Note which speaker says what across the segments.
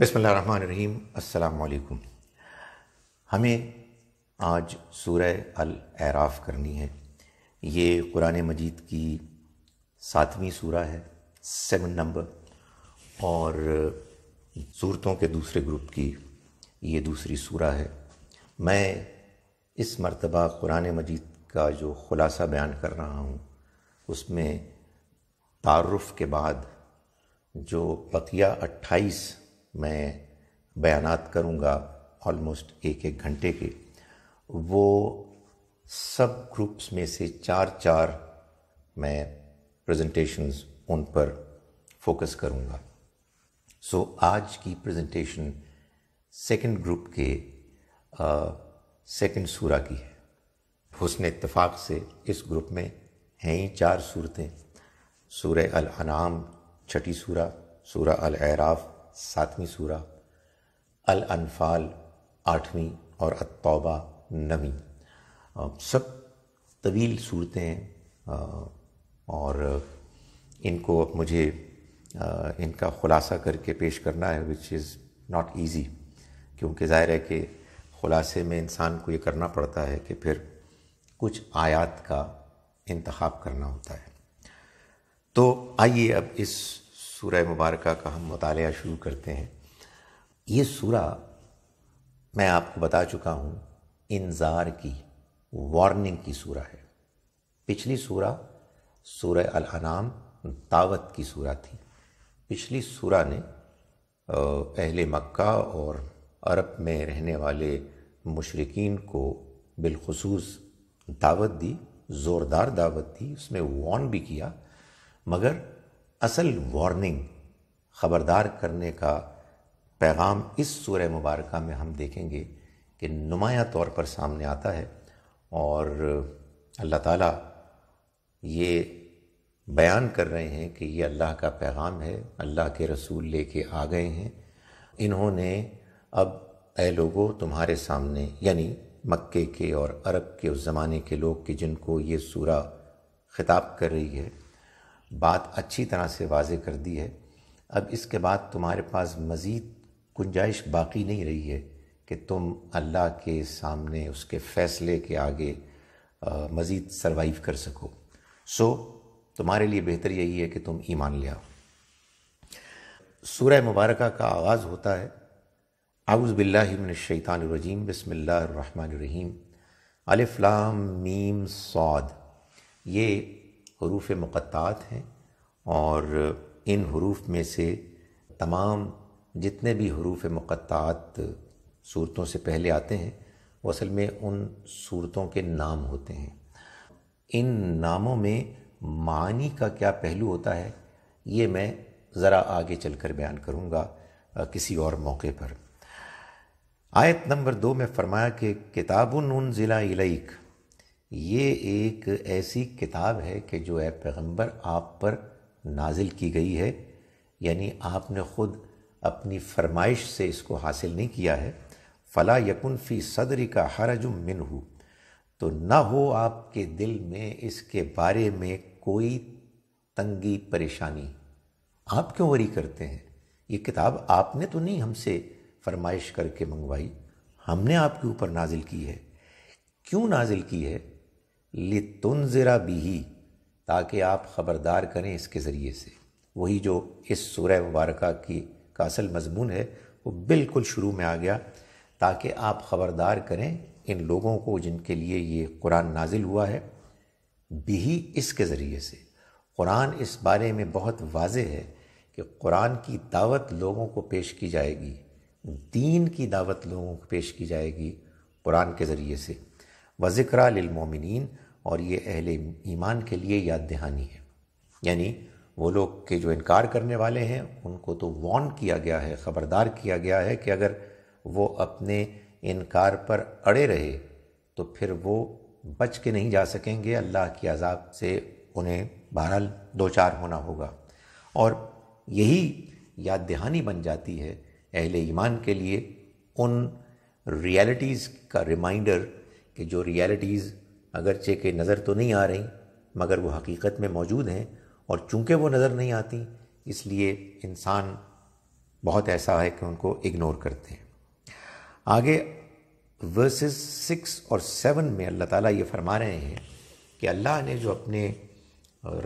Speaker 1: बसमीम हमें आज सूरह अल एराफ़ करनी है ये कुरान मजीद की सातवीं सूरह है सेवन नंबर और सूरतों के दूसरे ग्रुप की ये दूसरी सूरह है मैं इस मरतबा कुरान मजीद का जो ख़ुलासा बयान कर रहा हूँ उसमें तारफ़ के बाद जो बकिया अट्ठाईस मैं बयानात करूँगा ऑलमोस्ट एक एक घंटे के वो सब ग्रुप्स में से चार चार मैं प्रेजेंटेशंस उन पर फोकस करूँगा सो so, आज की प्रेजेंटेशन सेकंड ग्रुप के सेकंड सूरा की है हुसन इतफ़ाक़ से इस ग्रुप में हैं ही चार सूरतें सूर अल अनाम छठी सूरा सूरा अल एराफ़ सातवीं सूरा अल अनफाल आठवीं और अतौबा नवीं सब तवील सूरतें हैं और इनको अब मुझे इनका ख़ुलासा करके पेश करना है विच इज़ नॉट ईज़ी क्योंकि ज़ाहिर है कि ख़ुलासे में इंसान को ये करना पड़ता है कि फिर कुछ आयात का इंतखब करना होता है तो आइए अब इस सूर्य मुबारक का हम मताल शुरू करते हैं ये सूरा मैं आपको बता चुका हूँ इंजार की वार्निंग की सूरा है पिछली सूरा सूर्य अलाम दावत की सूरा थी पिछली सूरा ने अहले मक्का और अरब में रहने वाले मुशरकिन को बिलखसूस दावत दी ज़ोरदार दावत दी उसमें वार्न भी किया मगर असल वार्निंग ख़बरदार करने का पैगाम इस सूर मुबारक में हम देखेंगे कि नुमाया तौर पर सामने आता है और अल्लाह ताला ये बयान कर रहे हैं कि ये अल्लाह का पैगाम है अल्लाह के रसूल लेके आ गए हैं इन्होंने अब ए लोगों तुम्हारे सामने यानी मक्के के और अरब के उस ज़माने के लोग के जिनको ये सूरा ख़िताब कर रही है बात अच्छी तरह से वाज कर दी है अब इसके बाद तुम्हारे पास मज़ीद गुंजाइश बाकी नहीं रही है कि तुम अल्लाह के सामने उसके फ़ैसले के आगे मज़ीद सर्वाइव कर सको सो तुम्हारे लिए बेहतर यही है कि तुम ईमान ले आओ सूर मुबारक का आगाज़ होता है बसमिल्लर रहीम अलफ़लाम मीम सौद ये हरूफ मुक़त्त हैं और इन हरूफ में से तमाम जितने भी हरूफ मुक़त्त सूरतों से पहले आते हैं वो असल में उन सूरतों के नाम होते हैं इन नामों में मानी का क्या पहलू होता है ये मैं ज़रा आगे चलकर बयान करूँगा किसी और मौके पर आयत नंबर दो में फरमाया कि किताबन उन ज़िला इलाइक ये एक ऐसी किताब है कि जो ए पैगम्बर आप पर नाजिल की गई है यानी आपने ख़ुद अपनी फरमाइश से इसको हासिल नहीं किया है फ़ला यकुन फ़ी सदरी का जुम मिन हो तो ना हो आपके दिल में इसके बारे में कोई तंगी परेशानी आप क्यों वरी करते हैं ये किताब आपने तो नहीं हमसे फरमाइश करके मंगवाई हमने आपके ऊपर नाजिल की है क्यों नाजिल की है लितुन ज़रा बिही ताकि आप ख़बरदार करें इसके ज़रिए से वही जो इस सूरह मुबारक की का असल मजमून है वो बिल्कुल शुरू में आ गया ताकि आप ख़बरदार करें इन लोगों को जिनके लिए ये कुरान नाजिल हुआ है बिही इसके ज़रिए से कुरान इस बारे में बहुत वाज है कि कुरान की दावत लोगों को पेश की जाएगी दीन की दावत लोगों को पेश की जाएगी कुरान के ज़रिए से वज़िक्रा ज़िक्रा लिलमोमिन और ये अहले ईमान के लिए याद दहानी है यानी वो लोग के जो इनकार करने वाले हैं उनको तो वॉर्न किया गया है ख़बरदार किया गया है कि अगर वो अपने इनकार पर अड़े रहे तो फिर वो बच के नहीं जा सकेंगे अल्लाह के अजाब से उन्हें बहरहाल दो चार होना होगा और यही याद दहानी बन जाती है अहले ईमान के लिए उन रियलिटीज़ का रिमाइंडर कि जो रियलिटीज़ अगरचे के नज़र तो नहीं आ रही मगर वो हकीकत में मौजूद हैं और चूंकि वो नज़र नहीं आती इसलिए इंसान बहुत ऐसा है कि उनको इग्नोर करते हैं आगे वर्सेस सिक्स और सेवन में अल्लाह ताला ये फरमा रहे हैं कि अल्लाह ने जो अपने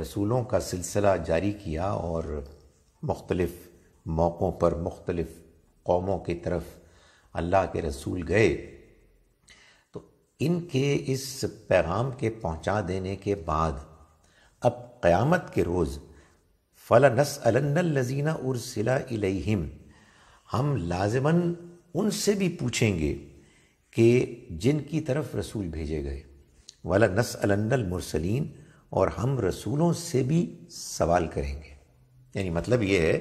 Speaker 1: रसूलों का सिलसिला जारी किया और मुख्तलफ़ मौक़ों पर मुख्तलफ़ कौमों की तरफ अल्लाह के रसूल गए इनके इस पैगाम के पहुंचा देने के बाद अब क़यामत के रोज़ फ़ला नस अलनजीना उर्सिला इलेहिम हम लाजमन उनसे भी पूछेंगे कि जिनकी तरफ रसूल भेजे गए वाला नस अलनल मुरसलीन और हम रसूलों से भी सवाल करेंगे यानी मतलब ये है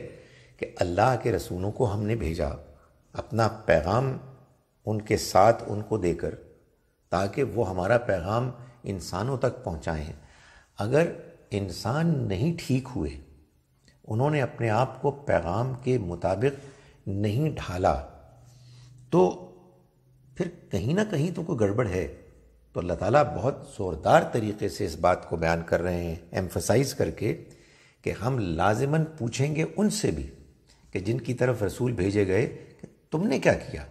Speaker 1: कि अल्लाह के रसूलों को हमने भेजा अपना पैगाम उनके साथ उनको देकर ताकि वो हमारा पैगाम इंसानों तक पहुँचाएँ अगर इंसान नहीं ठीक हुए उन्होंने अपने आप को पैगाम के मुताबिक नहीं ढाला तो फिर कहीं ना कहीं तो कोई गड़बड़ है तो अल्लाह ताला बहुत ज़ोरदार तरीके से इस बात को बयान कर रहे हैं एम्फसाइज करके कि हम लाजमन पूछेंगे उनसे भी कि जिनकी तरफ रसूल भेजे गए कि तुमने क्या किया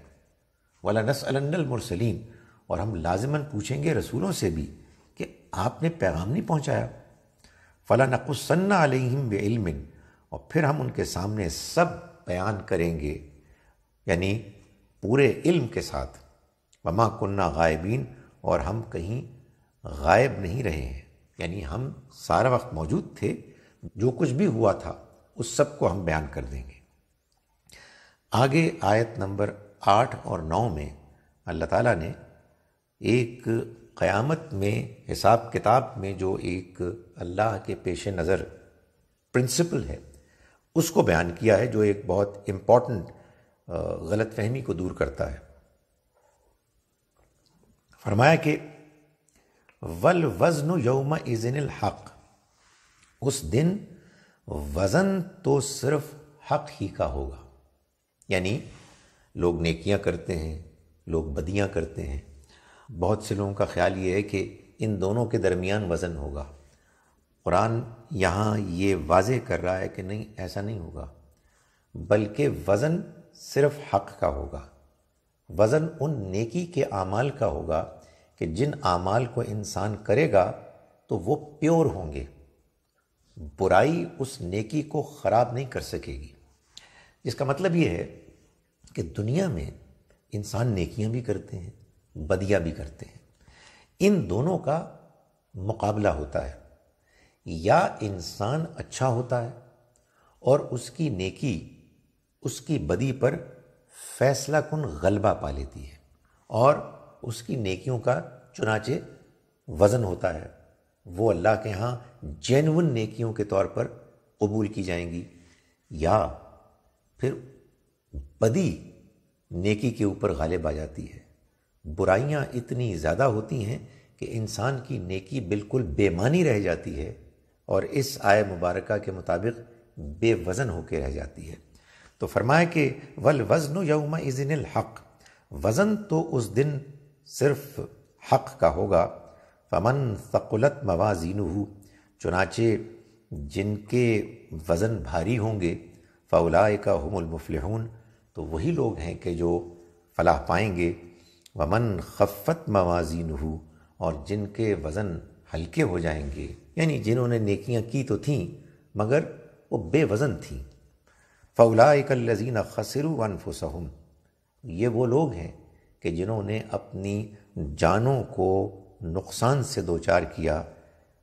Speaker 1: वाला नस अलमरसलिन और हम लाजमन पूछेंगे रसूलों से भी कि आपने पैगाम नहीं पहुँचाया फ़ला नकुसन्ना अलहिम बिलमिन और फिर हम उनके सामने सब बयान करेंगे यानी पूरे इल्म के साथ वमा कन्ना गायबीन और हम कहीं गायब नहीं रहे हैं यानी हम सारा वक्त मौजूद थे जो कुछ भी हुआ था उस सब को हम बयान कर देंगे आगे आयत नंबर आठ और नौ में अल्लाह ताला ने एक क़यामत में हिसाब किताब में जो एक अल्लाह के पेश नज़र प्रिंसिपल है उसको बयान किया है जो एक बहुत इम्पॉर्टेंट गलत फहमी को दूर करता है फरमाया कि वल वज़न यौम इज़न हक़ उस दिन वज़न तो सिर्फ हक़ ही का होगा यानी लोग नेकियां करते हैं लोग बदियां करते हैं बहुत से लोगों का ख्याल ये है कि इन दोनों के दरमियान वज़न होगा कुरान यहाँ ये वाज कर रहा है कि नहीं ऐसा नहीं होगा बल्कि वज़न सिर्फ हक़ का होगा वज़न उन नेकी के आमाल का होगा कि जिन आमाल को इंसान करेगा तो वो प्योर होंगे बुराई उस नेकी को ख़राब नहीं कर सकेगी जिसका मतलब ये है कि दुनिया में इंसान नेकियां भी करते हैं बदिया भी करते हैं इन दोनों का मुकाबला होता है या इंसान अच्छा होता है और उसकी नेकी उसकी बदी पर फैसला कन गलबा पा लेती है और उसकी नेकियों का चुनाचे वज़न होता है वो अल्लाह के यहाँ जेनवन नेकियों के तौर पर कबूल की जाएंगी या फिर बदी नेकी के ऊपर गालिब आ जाती है बुराइयाँ इतनी ज़्यादा होती हैं कि इंसान की नेकी बिल्कुल बेमानी रह जाती है और इस आय मुबारक के मुताबिक बेवज़न होकर रह जाती है तो फरमाए कि वल वज़न यौम इज़िन हक़ वज़न तो उस दिन सिर्फ हक़ का होगा फमन सकुलत मवाजीन चुनाचे जिनके वज़न भारी होंगे फ़ौलाए का हमल मुफलहून तो वही लोग हैं कि जो फलाह पाएंगे वमन खफ़त मवाजीन और जिनके वज़न हल्के हो जाएंगे यानी जिन्होंने नेकियाँ की तो थीं मगर वो बेवज़न थीं फ़ौलाकल्लजीन खसरु अनफुसहम ये वो लोग हैं कि जिन्होंने अपनी जानों को नुकसान से दो चार किया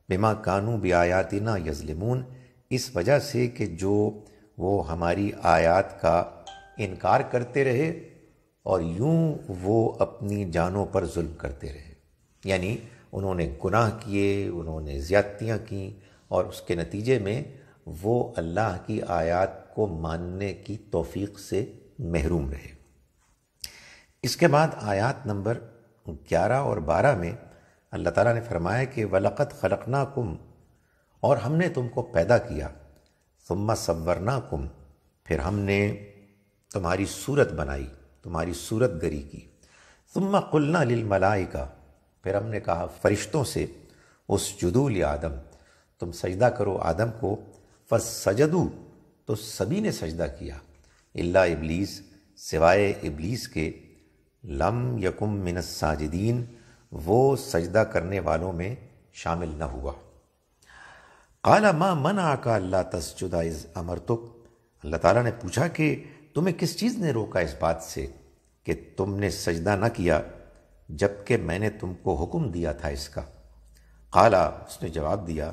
Speaker 1: बिमा कानू बे आयातना यजलमून इस वजह से कि जो वो हमारी आयात का इनकार करते रहे और यूं वो अपनी जानों पर जुल्म करते रहे यानी उन्होंने गुनाह किए उन्होंने ज़्यादतियाँ की और उसके नतीजे में वो अल्लाह की आयत को मानने की तोफ़ी से महरूम रहे इसके बाद आयत नंबर 11 और 12 में अल्लाह ताला ने फरमाया कि वलक़त खलकना कुम और हमने तुमको पैदा किया तुम्मा सवरना कुम फिर हमने तुम्हारी सूरत बनाई तुम्हारी सूरत गरी की तुम कुल्ला लिल मलाइका फिर हमने कहा फ़रिश्तों से उस जुदूल आदम तुम सजदा करो आदम को फस सजदू तो सभी ने सजदा किया इल्ला इबलीस सिवाय इबलीस के लम यकुम मिन साजिदीन वो सजदा करने वालों में शामिल न हुआ काला माँ मन आका अल्लाह तस्जुदा इज़ अमर तुक अल्लाह ताला ने पूछा कि तुम्हें किस चीज़ ने रोका इस बात से कि तुमने सजदा ना किया जबकि मैंने तुमको हुक्म दिया था इसका काला उसने जवाब दिया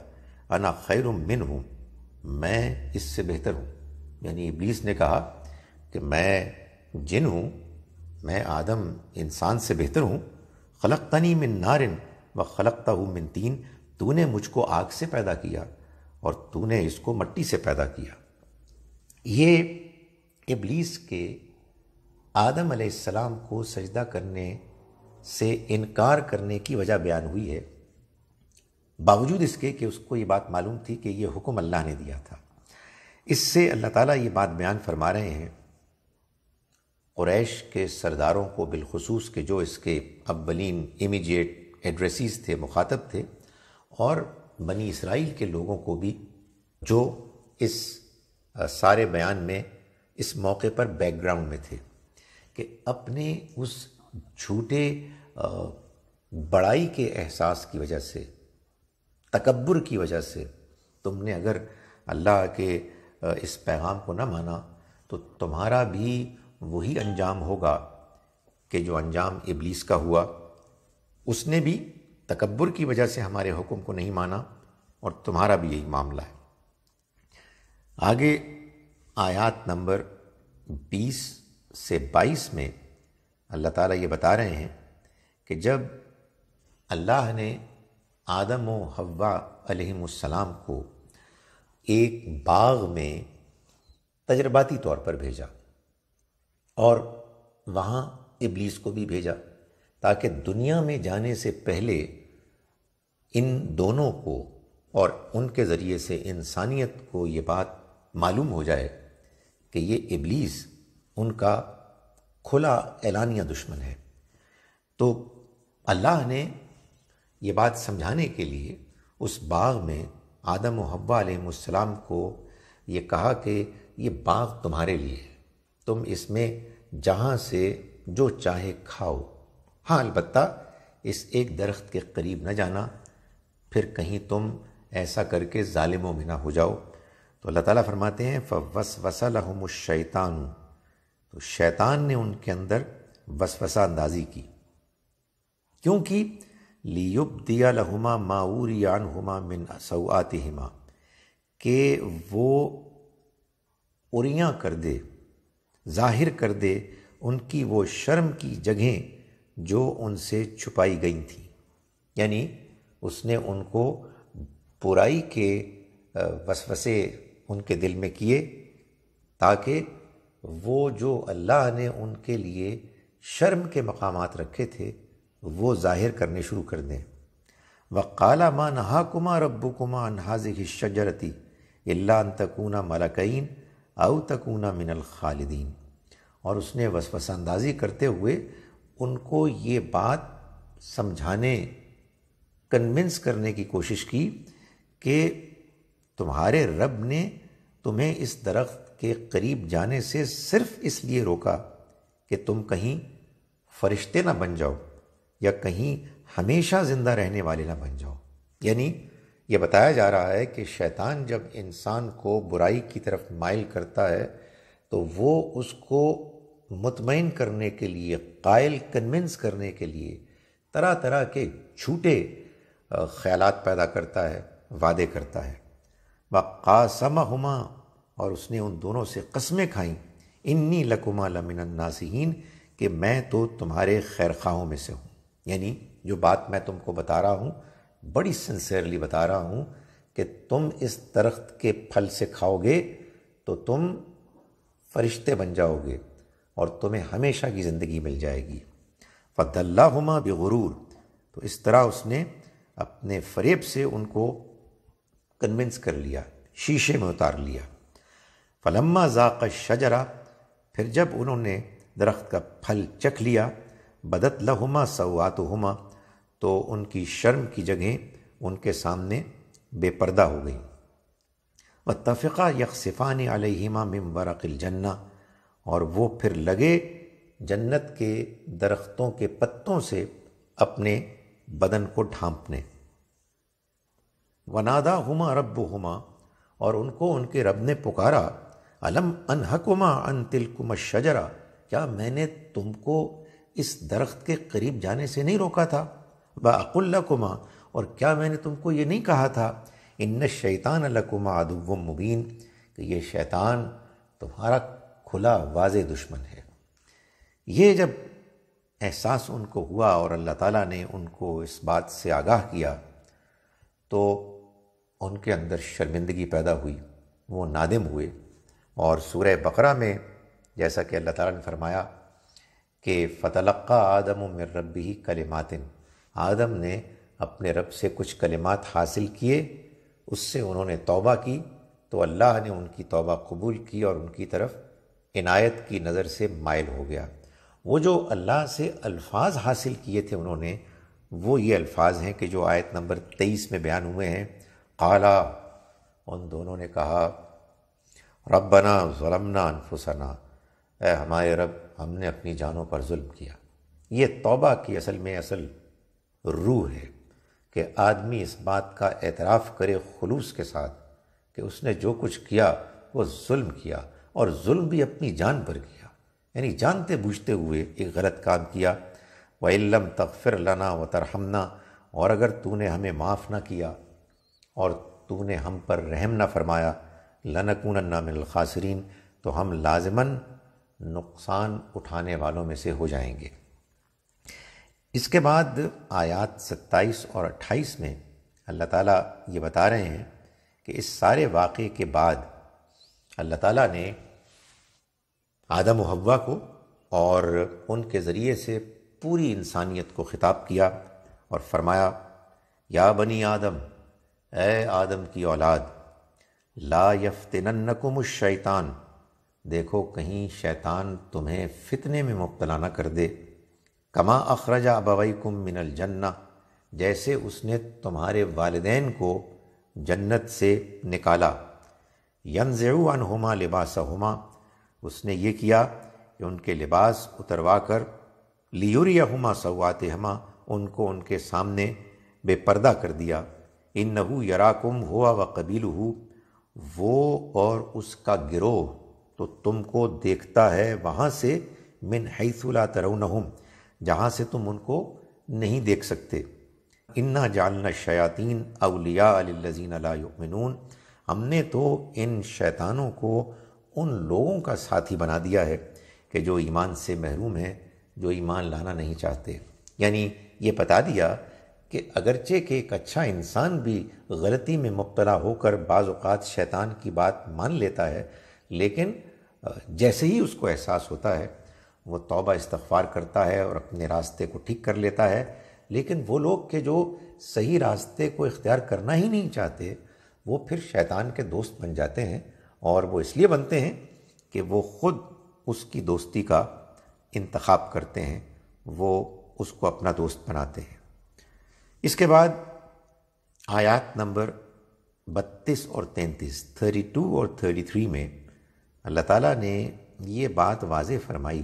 Speaker 1: अना खैर मिन हूँ मैं इससे बेहतर हूँ यानी इब्लीस ने कहा कि मैं जिन हूँ मैं आदम इंसान से बेहतर हूँ खलक तनी मिन नारिन व खलकता हूँ मिन तीन तूने मुझको आग से पैदा किया और तूने इसको मट्टी से पैदा किया ये इबलीस के आदम अलैहिस्सलाम को सजदा करने से इनकार करने की वजह बयान हुई है बावजूद इसके कि उसको ये बात मालूम थी कि ये हुक्म अल्लाह ने दिया था इससे अल्लाह ताला ये बात बयान फरमा रहे हैं क्रैश के सरदारों को बिलखसूस के जो इसके अव्वलिन इमीडिएट एड्रेसिस थे मुखातब थे और बनी इसराइल के लोगों को भी जो इस सारे बयान में इस मौके पर बैकग्राउंड में थे कि अपने उस झूठे बड़ाई के एहसास की वजह से तकबर की वजह से तुमने अगर अल्लाह के इस पैगाम को ना माना तो तुम्हारा भी वही अंजाम होगा कि जो अंजाम इबलीस का हुआ उसने भी तकबर की वजह से हमारे हुक्म को नहीं माना और तुम्हारा भी यही मामला है आगे आयात नंबर 20 से 22 में अल्लाह ताला ये बता रहे हैं कि जब अल्लाह ने आदम व हवा अलैहिस्सलाम को एक बाग में तजर्बाती तौर पर भेजा और वहाँ इबलीस को भी भेजा ताकि दुनिया में जाने से पहले इन दोनों को और उनके ज़रिए से इंसानियत को ये बात मालूम हो जाए कि ये इबलीस उनका खुला एलानिया दुश्मन है तो अल्लाह ने ये बात समझाने के लिए उस बाग में आदम हब्बा को ये कहा कि ये बाग तुम्हारे लिए है तुम इसमें जहाँ से जो चाहे खाओ हाँ अलबत् इस एक दरख्त के करीब न जाना फिर कहीं तुम ऐसा करके ालिमों में ना हो जाओ तो अल्लाह ताला फरमाते हैं फ़वस शैतान तो शैतान ने उनके अंदर वसवसा अंदाजी की क्योंकि लियुब दिया लहुमा यान हुमा मिन सऊआतिमा के वो उरियाँ कर दे जाहिर कर दे उनकी वो शर्म की जगहें जो उनसे छुपाई गई थी यानी उसने उनको बुराई के वसवसे उनके दिल में किए ताकि वो जो अल्लाह ने उनके लिए शर्म के मकाम रखे थे वो ज़ाहिर करने शुरू कर दें वक़ाला माँ नहा कुमा रब्बू कुमा अनहाज ही शजरती तकूना मलकैन अव तकूना मिनल खालिदीन और उसने वसवसानंदाजी करते हुए उनको ये बात समझाने कन्विंस करने की कोशिश की कि तुम्हारे रब ने तुम्हें इस दरख्त के करीब जाने से सिर्फ इसलिए रोका कि तुम कहीं फरिश्ते ना बन जाओ या कहीं हमेशा ज़िंदा रहने वाले ना बन जाओ यानी यह बताया जा रहा है कि शैतान जब इंसान को बुराई की तरफ माइल करता है तो वो उसको मुतमिन करने के लिए कायल कन्विंस करने के लिए तरह तरह के झूठे ख्यालात पैदा करता है वादे करता है वक़ासम हुमा और उसने उन दोनों से कस्में खाईं इन्नी लकुमा लमिन नासिहीन कि मैं तो तुम्हारे खैर खाओं में से हूँ यानी जो बात मैं तुमको बता रहा हूँ बड़ी सिंसेरली बता रहा हूँ कि तुम इस दरख्त के फल से खाओगे तो तुम फरिश्ते बन जाओगे और तुम्हें हमेशा की ज़िंदगी मिल जाएगी फ़दल्ला हुमा बेगरूर तो इस तरह उसने अपने फरेब से उनको कन्विंस कर लिया शीशे में उतार लिया फलम्मा जाक शजरा फिर जब उन्होंने दरख्त का फल चख लिया बदत लहुमा सवात हुमा तो उनकी शर्म की जगह उनके सामने बेपर्दा हो गई व तफ़ा यकसिफ़ान अलहिमा मिम जन्ना और वो फिर लगे जन्नत के दरख्तों के पत्तों से अपने बदन को ढांपने वनादा हुमा रब हुमा और उनको उनके रब ने पुकारा अलम अनहकुमा अन तिलकुम शजरा क्या मैंने तुमको इस दरख्त के करीब जाने से नहीं रोका था व अकुल्लकुमा और क्या मैंने तुमको ये नहीं कहा था इन शैतान लकुमा अदब मुबीन कि ये शैतान तुम्हारा खुला वाज दुश्मन है ये जब एहसास उनको हुआ और अल्लाह ताला ने उनको इस बात से आगाह किया तो उनके अंदर शर्मिंदगी पैदा हुई वो नादिम हुए और सूरह बकरा में जैसा कि अल्लाह ताला ने फरमाया कि फ़तलक़ा आदम मिर रबी ही कलिमातिन आदम ने अपने रब से कुछ कलिमात हासिल किए उससे उन्होंने तौबा की तो अल्लाह ने उनकी तौबा कबूल की और उनकी तरफ इनायत की नज़र से मायल हो गया वो जो अल्लाह से अल्फाज हासिल किए थे उन्होंने वो ये अल्फाज हैं कि जो आयत नंबर तेईस में बयान हुए हैं काला उन दोनों ने कहा रबना ज़ुलमना अनफुसना ए हमारे रब हमने अपनी जानों पर जुल्म किया ये तौबा की असल में असल रूह है कि आदमी इस बात का एतराफ़ करे खलूस के साथ कि उसने जो कुछ किया वो जुल्म किया और जुल्म भी अपनी जान पर किया यानी जानते बूझते हुए एक गलत काम किया वल्लम तकफ़िर लाना व तरहमना और अगर तूने हमें माफ़ ना किया और तूने हम पर रहम ना फरमाया लनकून नामिलखासरीन तो हम लाजमन नुकसान उठाने वालों में से हो जाएंगे इसके बाद आयात 27 और 28 में अल्लाह ताला ये बता रहे हैं कि इस सारे वाक़े के बाद अल्लाह ताला ने आदम हवा को और उनके ज़रिए से पूरी इंसानियत को ख़िताब किया और फरमाया या बनी आदम ए आदम की औलाद ला यफ्तिनकुम शैतान देखो कहीं शैतान तुम्हें फितने में मुबतला न कर दे कमा अखरजा कुम मिनल जन्ना जैसे उसने तुम्हारे वालदेन को जन्नत से निकाला जेऊन हुमा लिबास हुमा उसने ये किया कि उनके लिबास उतरवा कर लियुरिया हुमा सवात हमा उनको उनके सामने बेपर्दा कर दिया इन नहू यराकुम हुआ व कबील हु वो और उसका गिरोह तो तुमको देखता है वहाँ से मिन हैसुला तरउनहुम जहाँ से तुम उनको नहीं देख सकते इन्ना जालना शयातीन अलिया अजीन अलामिन हमने तो इन शैतानों को उन लोगों का साथी बना दिया है कि जो ईमान से महरूम है जो ईमान लाना नहीं चाहते यानी ये बता दिया कि अगरचे के एक अच्छा इंसान भी गलती में मुबतला होकर बाज़ात शैतान की बात मान लेता है लेकिन जैसे ही उसको एहसास होता है वो तौबा इस्तफ़ार करता है और अपने रास्ते को ठीक कर लेता है लेकिन वो लोग के जो सही रास्ते को इख्तियार करना ही नहीं चाहते वो फिर शैतान के दोस्त बन जाते हैं और वो इसलिए बनते हैं कि वो ख़ुद उसकी दोस्ती का इंतखब करते हैं वो उसको अपना दोस्त बनाते हैं इसके बाद आयात नंबर 32 और 33, 32 और 33 में अल्लाह ताला ने ये बात वाज फरमाई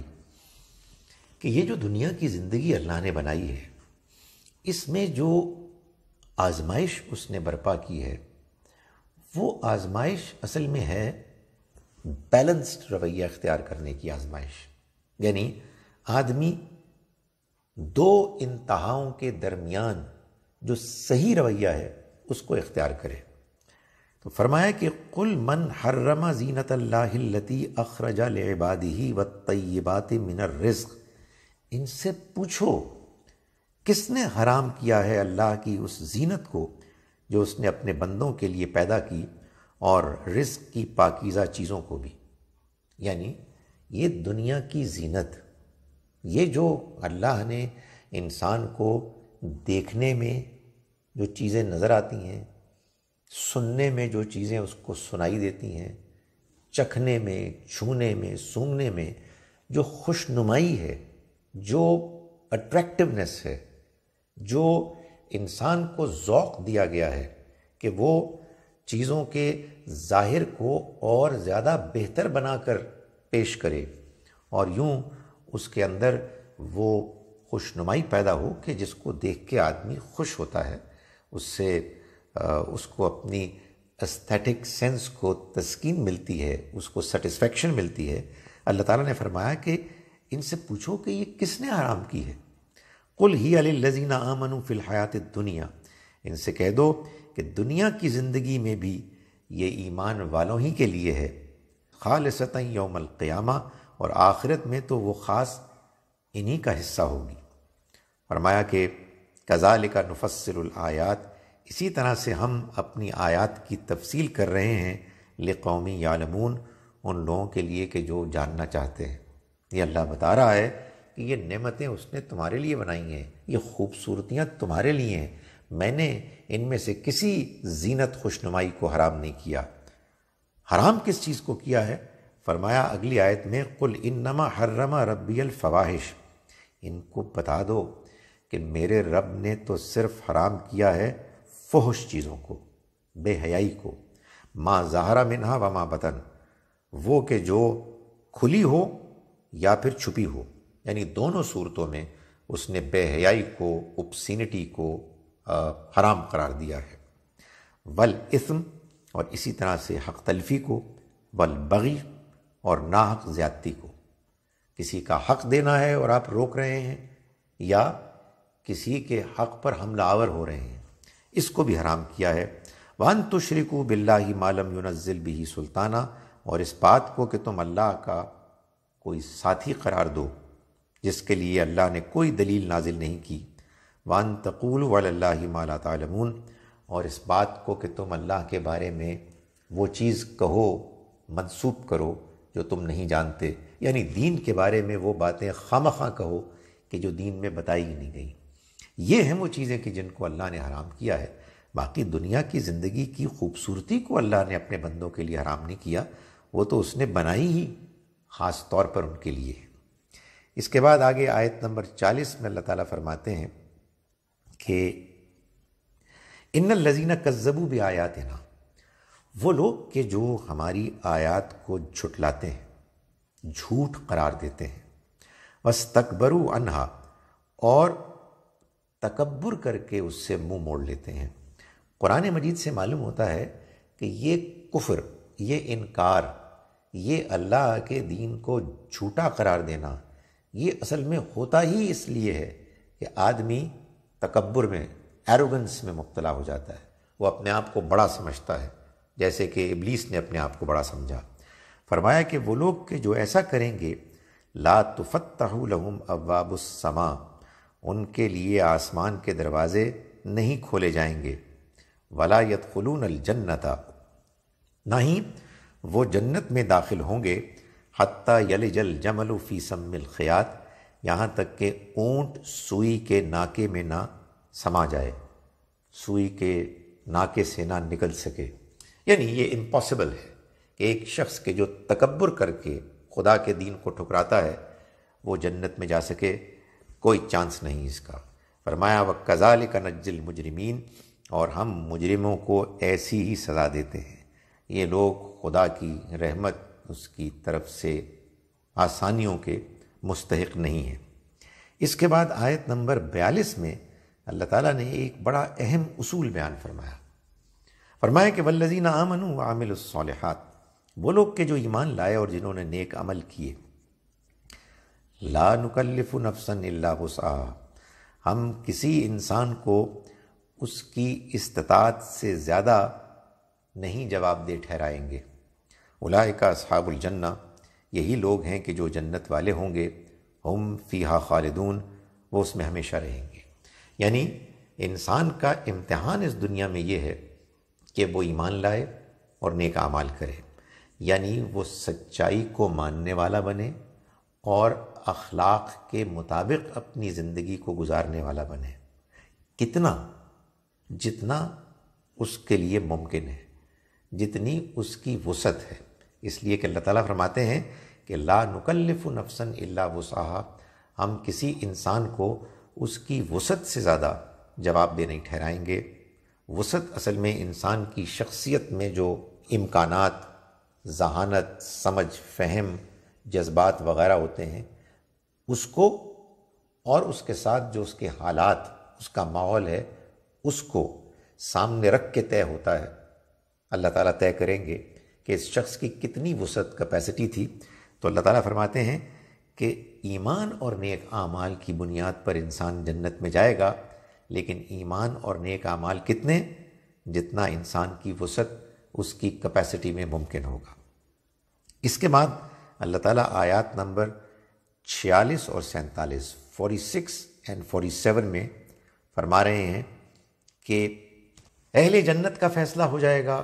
Speaker 1: कि ये जो दुनिया की ज़िंदगी अल्लाह ने बनाई है इसमें जो आजमाइश उसने बर्पा की है वो आजमाइश असल में है बैलेंस्ड रवैया अख्तियार करने की आजमाइश यानी आदमी दो इंतहाओं के दरमियान जो सही रवैया है उसको इख्तियार करे तो फरमाया कि कुल मन हर्रमा जीनत अल्लाती अखरजा लबादी ही व तयबात मिनर रिस्क इनसे पूछो किसने हराम किया है अल्लाह की उस जीनत को जो उसने अपने बंदों के लिए पैदा की और रिस्क की पाकिज़ा चीज़ों को भी यानी ये दुनिया की जीनत ये जो अल्लाह ने इंसान को देखने में जो चीज़ें नज़र आती हैं सुनने में जो चीज़ें उसको सुनाई देती हैं चखने में छूने में सूंघने में जो खुशनुमाई है जो अट्रैक्टिवनेस है जो इंसान को ओक़ दिया गया है कि वो चीज़ों के ज़ाहिर को और ज़्यादा बेहतर बनाकर पेश करे और यूँ उसके अंदर वो खुशनुमाई पैदा हो कि जिसको देख के आदमी खुश होता है उससे उसको अपनी एस्थेटिक सेंस को तस्कीन मिलती है उसको सेटिस्फेक्शन मिलती है अल्लाह ताला ने फरमाया कि इनसे पूछो कि ये किसने आराम की है कुल ही लज़ीना आमनु फ़िलहत दुनिया इनसे कह दो कि दुनिया की ज़िंदगी में भी ये ईमान वालों ही के लिए है खालसता यौमल क़्यामा और आखिरत में तो वो ख़ास इन्हीं का हिस्सा होगी फरमाया कि कज़ाल का आयात इसी तरह से हम अपनी आयात की तफसील कर रहे हैं ले कौमी यालमून उन लोगों के लिए कि जो जानना चाहते हैं ये अल्लाह बता रहा है कि ये नेमतें उसने तुम्हारे लिए बनाई हैं ये खूबसूरतियाँ तुम्हारे लिए हैं मैंने इनमें से किसी जीनत खुशनुमाई को हराम नहीं किया हराम किस चीज़ को किया है फरमाया अगली आयत में कुल इन्नमा हर्रमा रबी अलफवाहिश इनको बता दो कि मेरे रब ने तो सिर्फ हराम किया है फोहश चीज़ों को बेहयाई को माँ जहरा नहा व माँ बतन वो कि जो खुली हो या फिर छुपी हो यानी दोनों सूरतों में उसने बेहयाई को उपसिनिटी को आ, हराम करार दिया है वल इसम और इसी तरह से हक तलफी को वल बगी और नाहक ज़्यादती को किसी का हक देना है और आप रोक रहे हैं या किसी के हक़ पर हमलावर हो रहे हैं इसको भी हराम किया है वन तो श्रीकु बिल्ला ही मालम यूनज़िल भी सुल्ताना और इस बात को कि तुम अल्लाह का कोई साथी करार दो जिसके लिए अल्लाह ने कोई दलील नाजिल नहीं की वान तकूल वल्ला माला तमून और इस बात को कि तुम अल्लाह के बारे में वो चीज़ कहो मनसूब करो जो तुम नहीं जानते यानी दीन के बारे में वो बातें खाम खां कहो कि जो दीन में बताई नहीं गई ये हैं वो चीज़ें कि जिनको अल्लाह ने हराम किया है बाकी दुनिया की ज़िंदगी की खूबसूरती को अल्लाह ने अपने बंदों के लिए हराम नहीं किया वो तो उसने बनाई ही ख़ास तौर पर उनके लिए इसके बाद आगे आयत नंबर चालीस में अल्लाह ताला फरमाते हैं कि इन लजीना कज़बू भी आयात है ना वो लोग के जो हमारी आयात को झुटलाते हैं झूठ करार देते हैं बस तकबरू अनहा और तकबर करके उससे मुंह मोड़ लेते हैं कुरान मजीद से मालूम होता है कि ये कुफर ये इनकार ये अल्लाह के दीन को झूठा करार देना ये असल में होता ही इसलिए है कि आदमी तकबर में एरोगेंस में मुबतला हो जाता है वो अपने आप को बड़ा समझता है जैसे कि इबलीस ने अपने आप को बड़ा समझा फरमाया कि वो लोग के जो ऐसा करेंगे ला तुफ़तः उनके लिए आसमान के दरवाज़े नहीं खोले जाएंगे वला खलून अलजन्नता ना ही वो जन्नत में दाखिल होंगे हती यल जल जमलू फ़ी सम्मिल ख़यात यहाँ तक कि ऊँट सुई के नाके में ना समा जाए सुई के नाके से ना निकल सके यानी ये इम्पॉसिबल है कि एक शख्स के जो तकबर करके खुदा के दीन को ठुकराता है वो जन्नत में जा सके कोई चांस नहीं इसका फरमाया व कज़ाल का नज्जल मुजरमीन और हम मुजरमों को ऐसी ही सज़ा देते हैं ये लोग खुदा की रहमत उसकी तरफ से आसानियों के मुस्तक नहीं हैं इसके बाद आयत नंबर बयालीस में अल्लाह ताला ने एक बड़ा अहम उसूल बयान फरमाया फरमाया कि वल्लजीना आमन आमिलसालहत वो लोग के जो ईमान लाए और जिन्होंने नेक अमल किए ला नकल्लिफ़ नफसन वसा हम किसी इंसान को उसकी इस्तात से ज़्यादा नहीं दे ठहराएंगे उलाय का असहाबुलजन्ना यही लोग हैं कि जो जन्नत वाले होंगे हम फ़ीहा खालिदून वो उसमें हमेशा रहेंगे यानी इंसान का इम्तहान इस दुनिया में ये है कि वो ईमान लाए और नेक अमाल करे यानी वो सच्चाई को मानने वाला बने और अखलाक के मुताबिक अपनी ज़िंदगी को गुजारने वाला बने कितना जितना उसके लिए मुमकिन है जितनी उसकी वसत है इसलिए कि अल्लाह ताला फरमाते हैं कि ला नुकल्लफ़ नफसन इल्ला वसाहा हम किसी इंसान को उसकी वसत से ज़्यादा जवाब दे नहीं ठहराएंगे वसत असल में इंसान की शख्सियत में जो इम्कानात जहानत समझ फहम जज्बात वगैरह होते हैं उसको और उसके साथ जो उसके हालात उसका माहौल है उसको सामने रख के तय होता है अल्लाह ताला तय करेंगे कि इस शख्स की कितनी वसत कैपेसिटी थी तो अल्लाह ताला फरमाते हैं कि ईमान और नेक आमाल की बुनियाद पर इंसान जन्नत में जाएगा लेकिन ईमान और नेक आमाल कितने जितना इंसान की वसत उसकी कैपेसिटी में मुमकिन होगा इसके बाद अल्लाह ताला आयत नंबर छियालीस और सैंतालीस forty six and forty seven में फरमा रहे हैं कि अहले जन्नत का फ़ैसला हो जाएगा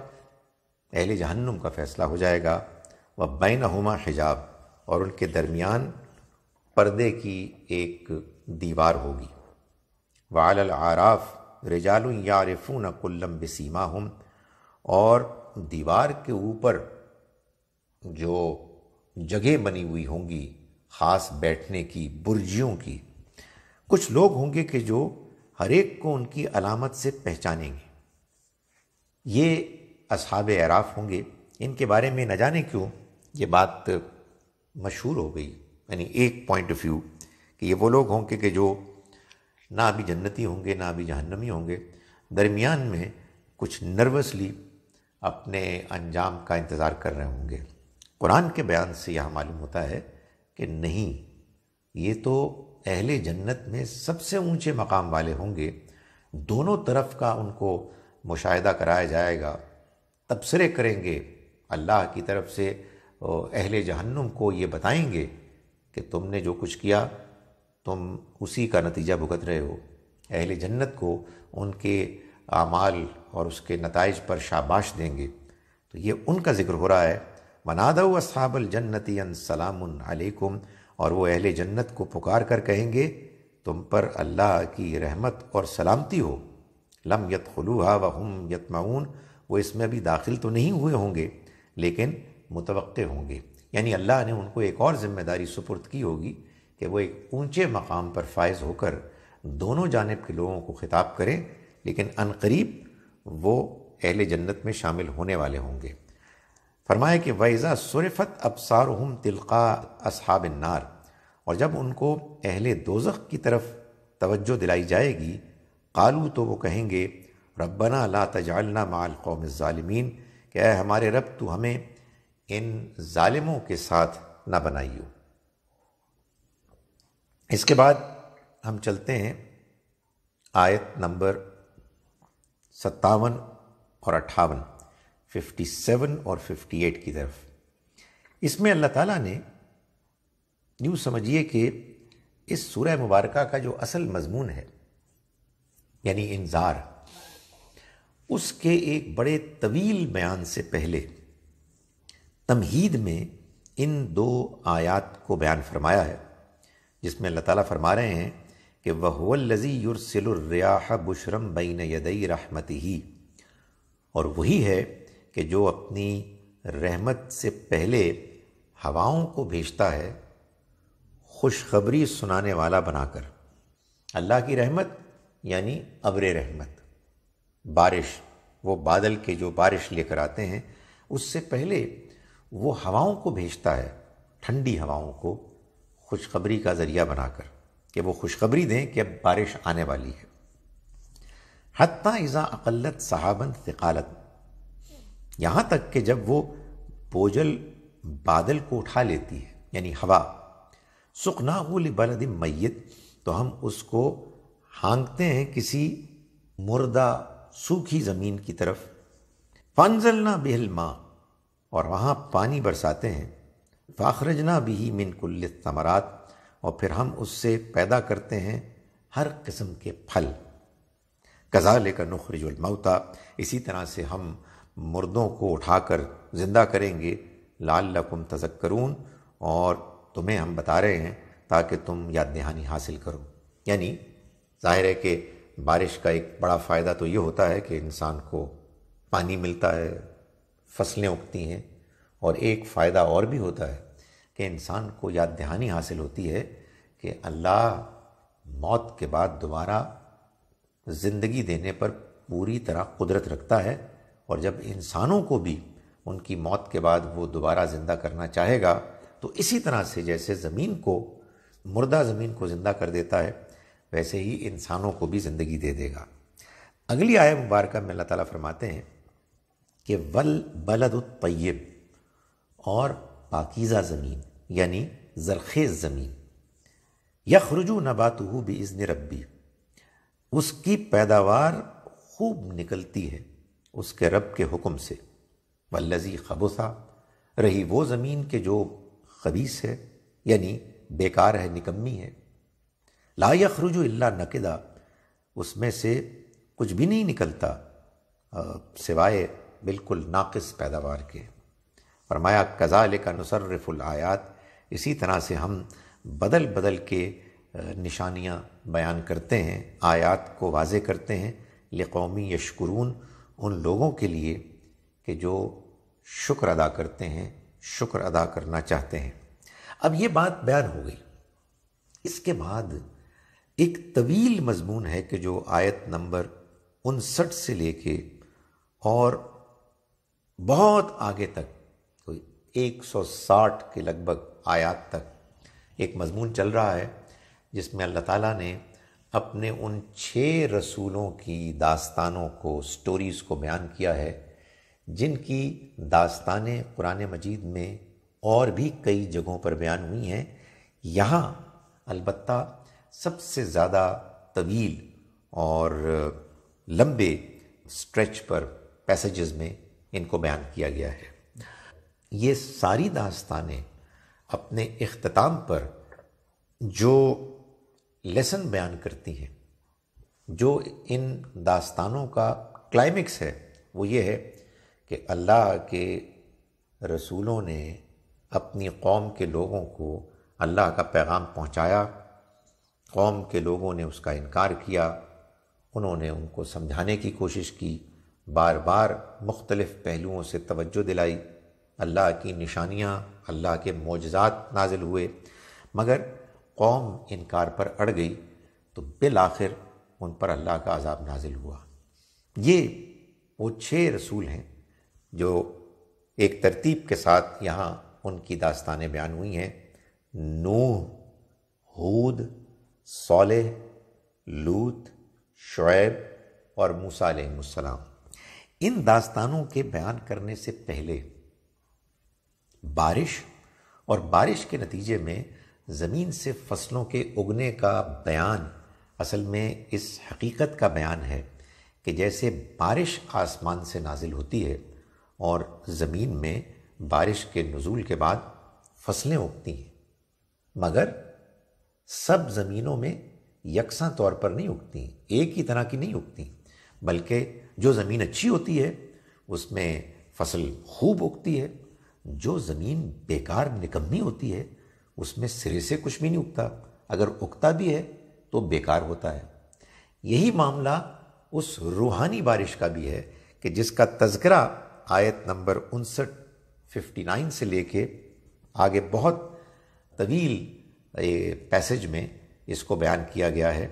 Speaker 1: अहले जहन्नुम का फ़ैसला हो जाएगा व बैन हुमा हिजाब और उनके दरमियान पर्दे की एक दीवार होगी वाल आराफ रजाल यारफून कुल्लम बसीमा हम और दीवार के ऊपर जो जगह बनी हुई होंगी ख़ास बैठने की बुर्जियों की कुछ लोग होंगे कि जो हरेक को उनकी अलामत से पहचानेंगे ये असहाब अराफ होंगे इनके बारे में न जाने क्यों ये बात मशहूर हो गई यानी एक पॉइंट ऑफ व्यू कि ये वो लोग होंगे कि जो ना अभी जन्नती होंगे ना अभी जहन्नमी होंगे दरमियान में कुछ नर्वसली अपने अंजाम का इंतज़ार कर रहे होंगे कुरान के बयान से यह मालूम होता है कि नहीं ये तो अहले जन्नत में सबसे ऊंचे मकाम वाले होंगे दोनों तरफ का उनको मुशाह कराया जाएगा तबसरे करेंगे अल्लाह की तरफ से अहले जहन्नुम को ये बताएंगे कि तुमने जो कुछ किया तुम उसी का नतीजा भुगत रहे हो अहले जन्नत को उनके अमाल और उसके नतज पर शाबाश देंगे तो ये उनका ज़िक्र हो रहा है मनादव असहाबल जन्नती सलाम अलैकुम और वो अहल जन्नत को पुकार कर कहेंगे तुम पर अल्लाह की रहमत और सलामती हो लम यत खलूहा वहम यतमाउन वो इसमें अभी दाखिल तो नहीं हुए होंगे लेकिन मुतव होंगे यानी अल्लाह ने उनको एक और ज़िम्मेदारी सुपुर्द की होगी कि वो एक ऊंचे मकाम पर फायज़ होकर दोनों जानब के लोगों को ख़िताब करें लेकिन अनकरीब वो अहल जन्नत में शामिल होने वाले होंगे फरमाया कि वैज़ा सुरफत अबसार हम तिलका अब नार और जब उनको अहल दोजख की तरफ तवज्जो दिलाई जाएगी कालू तो वो कहेंगे रब्बना ला तजालना माल कौम ालमीन के अः हमारे रब तो हमें इन ालिमों के साथ न बनाइयो इसके बाद हम चलते हैं आयत नंबर सत्तावन और अट्ठावन 57 और 58 की तरफ इसमें अल्लाह ताला ने यूँ समझिए कि इस सूर्य मुबारक का जो असल मजमून है यानी इंजार उसके एक बड़े तवील बयान से पहले तमहीद में इन दो आयात को बयान फरमाया है जिसमें अल्लाह ताला फरमा रहे हैं कि वहवलजी युरसिलरिया बुशरम बैन यदई रहमत ही और वही है कि जो अपनी रहमत से पहले हवाओं को भेजता है खुशखबरी सुनाने वाला बनाकर अल्लाह की रहमत यानी अब्र रहमत बारिश वो बादल के जो बारिश लेकर आते हैं उससे पहले वो हवाओं को भेजता है ठंडी हवाओं को खुशखबरी का ज़रिया बनाकर कि वो खुशखबरी दें कि अब बारिश आने वाली है हती इज़ा अकलत सहाबन फ़िकालत यहाँ तक कि जब वो बोझल बादल को उठा लेती है यानी हवा सुखनागुल बलद मैत तो हम उसको हांगते हैं किसी मुर्दा सूखी ज़मीन की तरफ ना बिहल माँ और वहाँ पानी बरसाते हैं फाखरजना भी मिनकुल्ल तमरात और फिर हम उससे पैदा करते हैं हर किस्म के फल कज़ा लेकर नखरजुलमौता इसी तरह से हम मुर्दों को उठाकर ज़िंदा करेंगे लाल लकुम तजक्करून और तुम्हें हम बता रहे हैं ताकि तुम याद दहानी हासिल करो यानी जाहिर है कि बारिश का एक बड़ा फ़ायदा तो ये होता है कि इंसान को पानी मिलता है फसलें उगती हैं और एक फ़ायदा और भी होता है कि इंसान को याद दहानी हासिल होती है कि अल्लाह मौत के बाद दोबारा ज़िंदगी देने पर पूरी तरह कुदरत रखता है और जब इंसानों को भी उनकी मौत के बाद वो दोबारा ज़िंदा करना चाहेगा तो इसी तरह से जैसे ज़मीन को मुर्दा ज़मीन को ज़िंदा कर देता है वैसे ही इंसानों को भी ज़िंदगी दे देगा अगली आय मुबारक में अल्लाह ताला फरमाते हैं कि वल बलदुतैब और पाकिज़ा ज़मीन यानी जरखेज़ ज़मीन यखरजू नबातहू भी इज़ रब्बी उसकी पैदावार खूब निकलती है उसके रब के हुक्म से वल्लजी खबुसा रही वो ज़मीन के जो खबीस है यानी बेकार है निकम्मी है ला यखरुजु इल्ला नकदा उसमें से कुछ भी नहीं निकलता सिवाय बिल्कुल नाकस पैदावार के फरमाया कज़ाल का नसरफुल आयात इसी तरह से हम बदल बदल के निशानियाँ बयान करते हैं आयात को वाज करते हैं लिकौमी यशकुरून उन लोगों के लिए कि जो शुक्र अदा करते हैं शुक्र अदा करना चाहते हैं अब ये बात बयान हो गई इसके बाद एक तवील मजमून है कि जो आयत नंबर उनसठ से लेके और बहुत आगे तक कोई 160 के लगभग आयात तक एक मजमून चल रहा है जिसमें अल्लाह ताला ने अपने उन छः रसूलों की दास्तानों को स्टोरीज़ को बयान किया है जिनकी दास्तानें कुरान मजीद में और भी कई जगहों पर बयान हुई हैं यहाँ अलबत् सबसे ज़्यादा तवील और लंबे स्ट्रेच पर पैसेजेस में इनको बयान किया गया है ये सारी दास्तानें अपने अख्ताम पर जो लेसन बयान करती हैं जो इन दास्तानों का क्लाइमेक्स है वो ये है कि अल्लाह के रसूलों ने अपनी कौम के लोगों को अल्लाह का पैगाम पहुंचाया कौम के लोगों ने उसका इनकार किया उन्होंने उनको समझाने की कोशिश की बार बार मुख्तलफ़ पहलुओं से तवज्जो दिलाई अल्लाह की निशानियाँ अल्लाह के मोजात नाजिल हुए मगर कौम इनकार पर अड़ गई तो बिल आखिर उन पर अल्लाह का आज़ाब नाजिल हुआ ये वो छः रसूल हैं जो एक तरतीब के साथ यहाँ उनकी दास्तानें बयान हुई हैं नूह हूद सोले लूत शुएब और मूसा मूसम इन दास्तानों के बयान करने से पहले बारिश और बारिश के नतीजे में ज़मीन से फसलों के उगने का बयान असल में इस हकीकत का बयान है कि जैसे बारिश आसमान से नाजिल होती है और ज़मीन में बारिश के नज़ूल के बाद फसलें उगती हैं मगर सब ज़मीनों में यकसा तौर पर नहीं उगती एक ही तरह की नहीं उगती बल्कि जो ज़मीन अच्छी होती है उसमें फसल खूब उगती है जो ज़मीन बेकार निकम्मी होती है उसमें सिरे से कुछ भी नहीं उगता अगर उगता भी है तो बेकार होता है यही मामला उस रूहानी बारिश का भी है कि जिसका तस्करा आयत नंबर उनसठ फिफ्टी नाइन से लेके आगे बहुत तवील पैसेज में इसको बयान किया गया है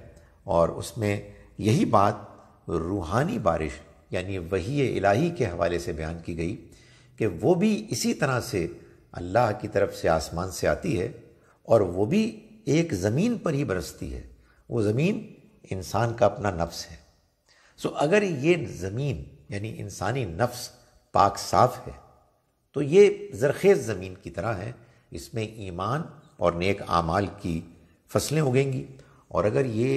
Speaker 1: और उसमें यही बात रूहानी बारिश यानी वही इलाही के हवाले से बयान की गई कि वो भी इसी तरह से अल्लाह की तरफ से आसमान से आती है और वो भी एक ज़मीन पर ही बरसती है वो ज़मीन इंसान का अपना नफ्स है सो अगर ये ज़मीन यानी इंसानी नफ्स पाक साफ है तो ये ज़रखेज़ ज़मीन की तरह है इसमें ईमान और नेक आमाल की फसलें उगेंगी और अगर ये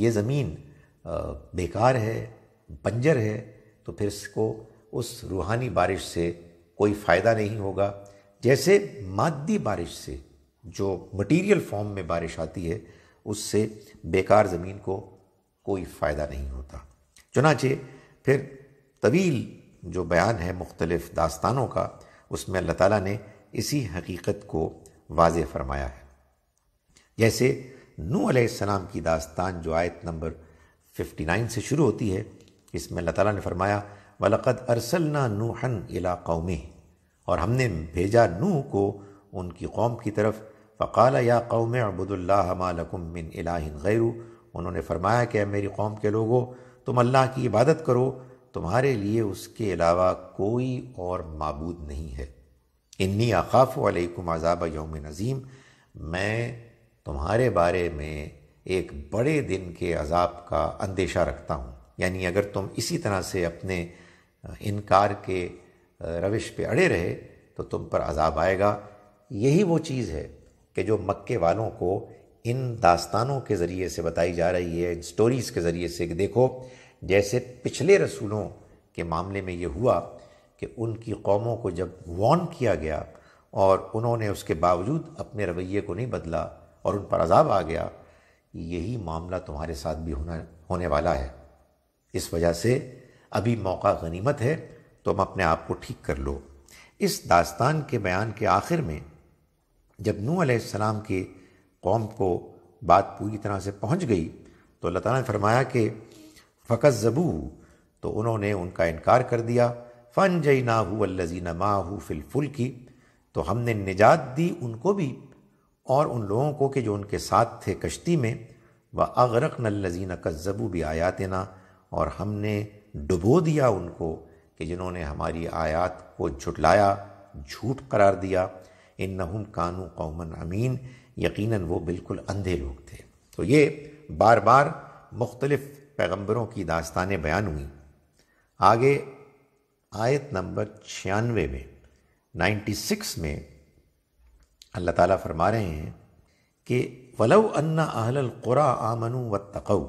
Speaker 1: ये ज़मीन बेकार है बंजर है तो फिर इसको उस रूहानी बारिश से कोई फ़ायदा नहीं होगा जैसे मादी बारिश से जो मटेरियल फॉर्म में बारिश आती है उससे बेकार ज़मीन को कोई फ़ायदा नहीं होता चुनाचे फिर तवील जो बयान है मुख्तलिफ़ दास्तानों का उसमें अल्लाह ताला ने इसी हकीकत को वाज फरमाया है जैसे नू सलाम की दास्तान जो आयत नंबर 59 से शुरू होती है इसमें अल्लाह ताला ने फरमाया वलक़द अरसलना नूहन इला कौमी और हमने भेजा नूह को उनकी कौम की तरफ फ़काल या कौम अबुदुल्ला मालकुम मिन इलाहिन गैरू उन्होंने फरमाया कि मेरी कौम के लोगों तुम अल्लाह की इबादत करो तुम्हारे लिए उसके अलावा कोई और मबूद नहीं है इन्नी अकाफ़ वालेकुम अजाब योम नज़ीम मैं तुम्हारे बारे में एक बड़े दिन के अजाब का अंदेशा रखता हूँ यानी अगर तुम इसी तरह से अपने इनकार के रविश पे अड़े रहे तो तुम पर अजाब आएगा यही वो चीज़ है कि जो मक्के वालों को इन दास्तानों के ज़रिए से बताई जा रही है इन स्टोरीज़ के ज़रिए से देखो जैसे पिछले रसूलों के मामले में ये हुआ कि उनकी कौमों को जब वॉन किया गया और उन्होंने उसके बावजूद अपने रवैये को नहीं बदला और उन पर अजाब आ गया यही मामला तुम्हारे साथ भी होना होने वाला है इस वजह से अभी मौका गनीमत है तुम अपने आप को ठीक कर लो इस दास्तान के बयान के आखिर में जब नू सलाम के कौम को बात पूरी तरह से पहुंच गई तो अल्लाह ने फरमाया कि फ़कत ज़बू तो उन्होंने उनका इनकार कर दिया फ़न जई ना हो अल्लजीना माहू फिलफुल की तो हमने निजात दी उनको भी और उन लोगों को कि जो उनके साथ थे कश्ती में व अगरक नल्लजीना कज़बू भी आयातना और हमने डुबो दिया उनको कि जिन्होंने हमारी आयात को झुटलाया झूठ करार दिया इन नहुम कानू कौमन अमीन यकीनन वो बिल्कुल अंधे लोग थे तो ये बार बार मुख्तलफ़ पैगम्बरों की दास्तानें बयान हुई आगे आयत नंबर छियानवे में 96 में अल्लाह ताला फरमा रहे हैं कि वलव अन्ना अहल क़ुरा आमनु व तकऊ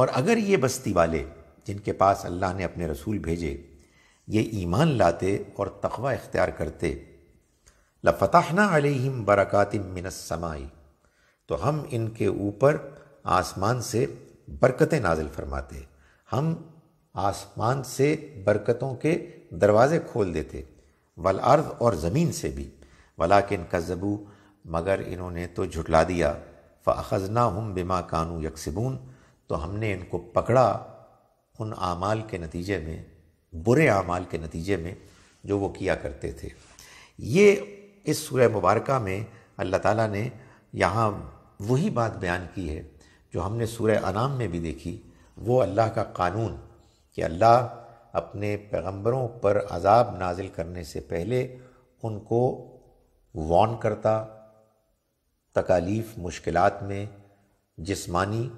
Speaker 1: और अगर ये बस्ती वाले जिनके पास अल्लाह ने अपने रसूल भेजे ये ईमान लाते और तखवा इख्तियार करते लफताहना अलहिम बरक़ात मिनसमाई तो हम इनके ऊपर आसमान से बरकतें नाजिल फरमाते हम आसमान से बरकतों के दरवाज़े खोल देते वल अर्ज़ और ज़मीन से भी वलाकिन कज़बू मगर इन्होंने तो झुटला दिया फ़ज़ना हम बिमा कानू यकसबून तो हमने इनको पकड़ा उन आमाल के नतीजे में बुरे अमाल के नतीजे में जो वो किया करते थे ये इस सूर मुबारक में अल्लाह ताला ने यहाँ वही बात बयान की है जो हमने सूर्य अनाम में भी देखी वो अल्लाह का कानून कि अल्लाह अपने पैगंबरों पर अजाब नाजिल करने से पहले उनको वॉन करता तकालीफ मुश्किल में जिस्मानी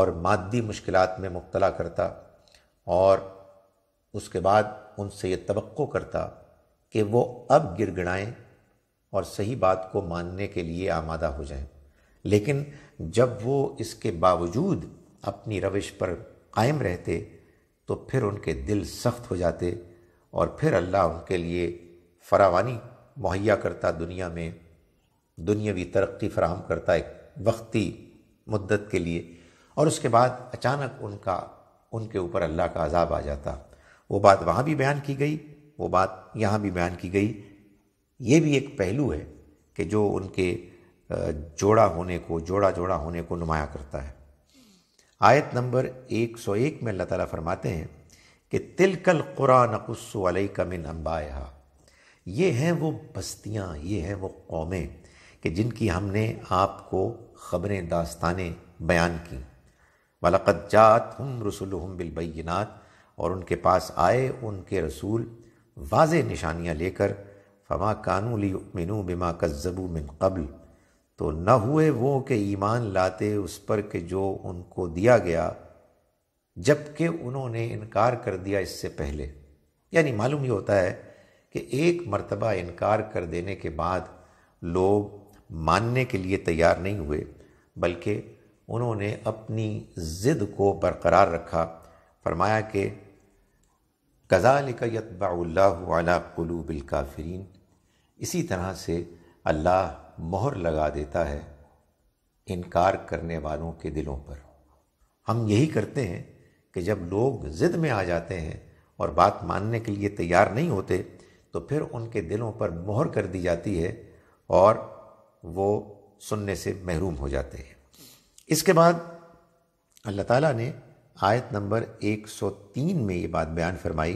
Speaker 1: और मादी मुश्किल में मुबला करता और उसके बाद उनसे ये तो करता कि वो अब गिड़ाएँ और सही बात को मानने के लिए आमादा हो जाएं। लेकिन जब वो इसके बावजूद अपनी रविश पर कायम रहते तो फिर उनके दिल सख्त हो जाते और फिर अल्लाह उनके लिए फरावानी मुहैया करता दुनिया में दुनियावी तरक्की फराहम करता एक वक्ती मुद्दत के लिए और उसके बाद अचानक उनका उनके ऊपर अल्लाह का अजाब आ जाता वो बात वहाँ भी बयान की गई वो बात यहाँ भी बयान की गई ये भी एक पहलू है कि जो उनके जोड़ा होने को जोड़ा जोड़ा होने को नुमाया करता है आयत नंबर 101 में अल्लाह ताला फरमाते हैं कि तिलकल कुरान का मिन अम्बाया ये हैं वो बस्तियाँ ये हैं वो कौमें कि जिनकी हमने आपको ख़बरें दास्तानें बयान की वलकत जात हम रसुल हम बिलबैनात और उनके पास आए उनके रसूल वाज निशानियाँ लेकर फमा कानूली मिनू बिमा कज़बू मिन कबल तो न हुए वो कि ईमान लाते उस पर कि जो उनको दिया गया जबकि उन्होंने इनकार कर दिया इससे पहले यानी मालूम ये होता है कि एक मर्तबा इनकार कर देने के बाद लोग मानने के लिए तैयार नहीं हुए बल्कि उन्होंने अपनी ज़िद को बरकरार रखा फरमाया कि कज़ालिकबाउल्लाबुल काफरीन इसी तरह से अल्लाह मोहर लगा देता है इनकार करने वालों के दिलों पर हम यही करते हैं कि जब लोग ज़िद में आ जाते हैं और बात मानने के लिए तैयार नहीं होते तो फिर उनके दिलों पर मोहर कर दी जाती है और वो सुनने से महरूम हो जाते हैं इसके बाद अल्लाह ताला ने आयत नंबर 103 में ये बात बयान फरमाई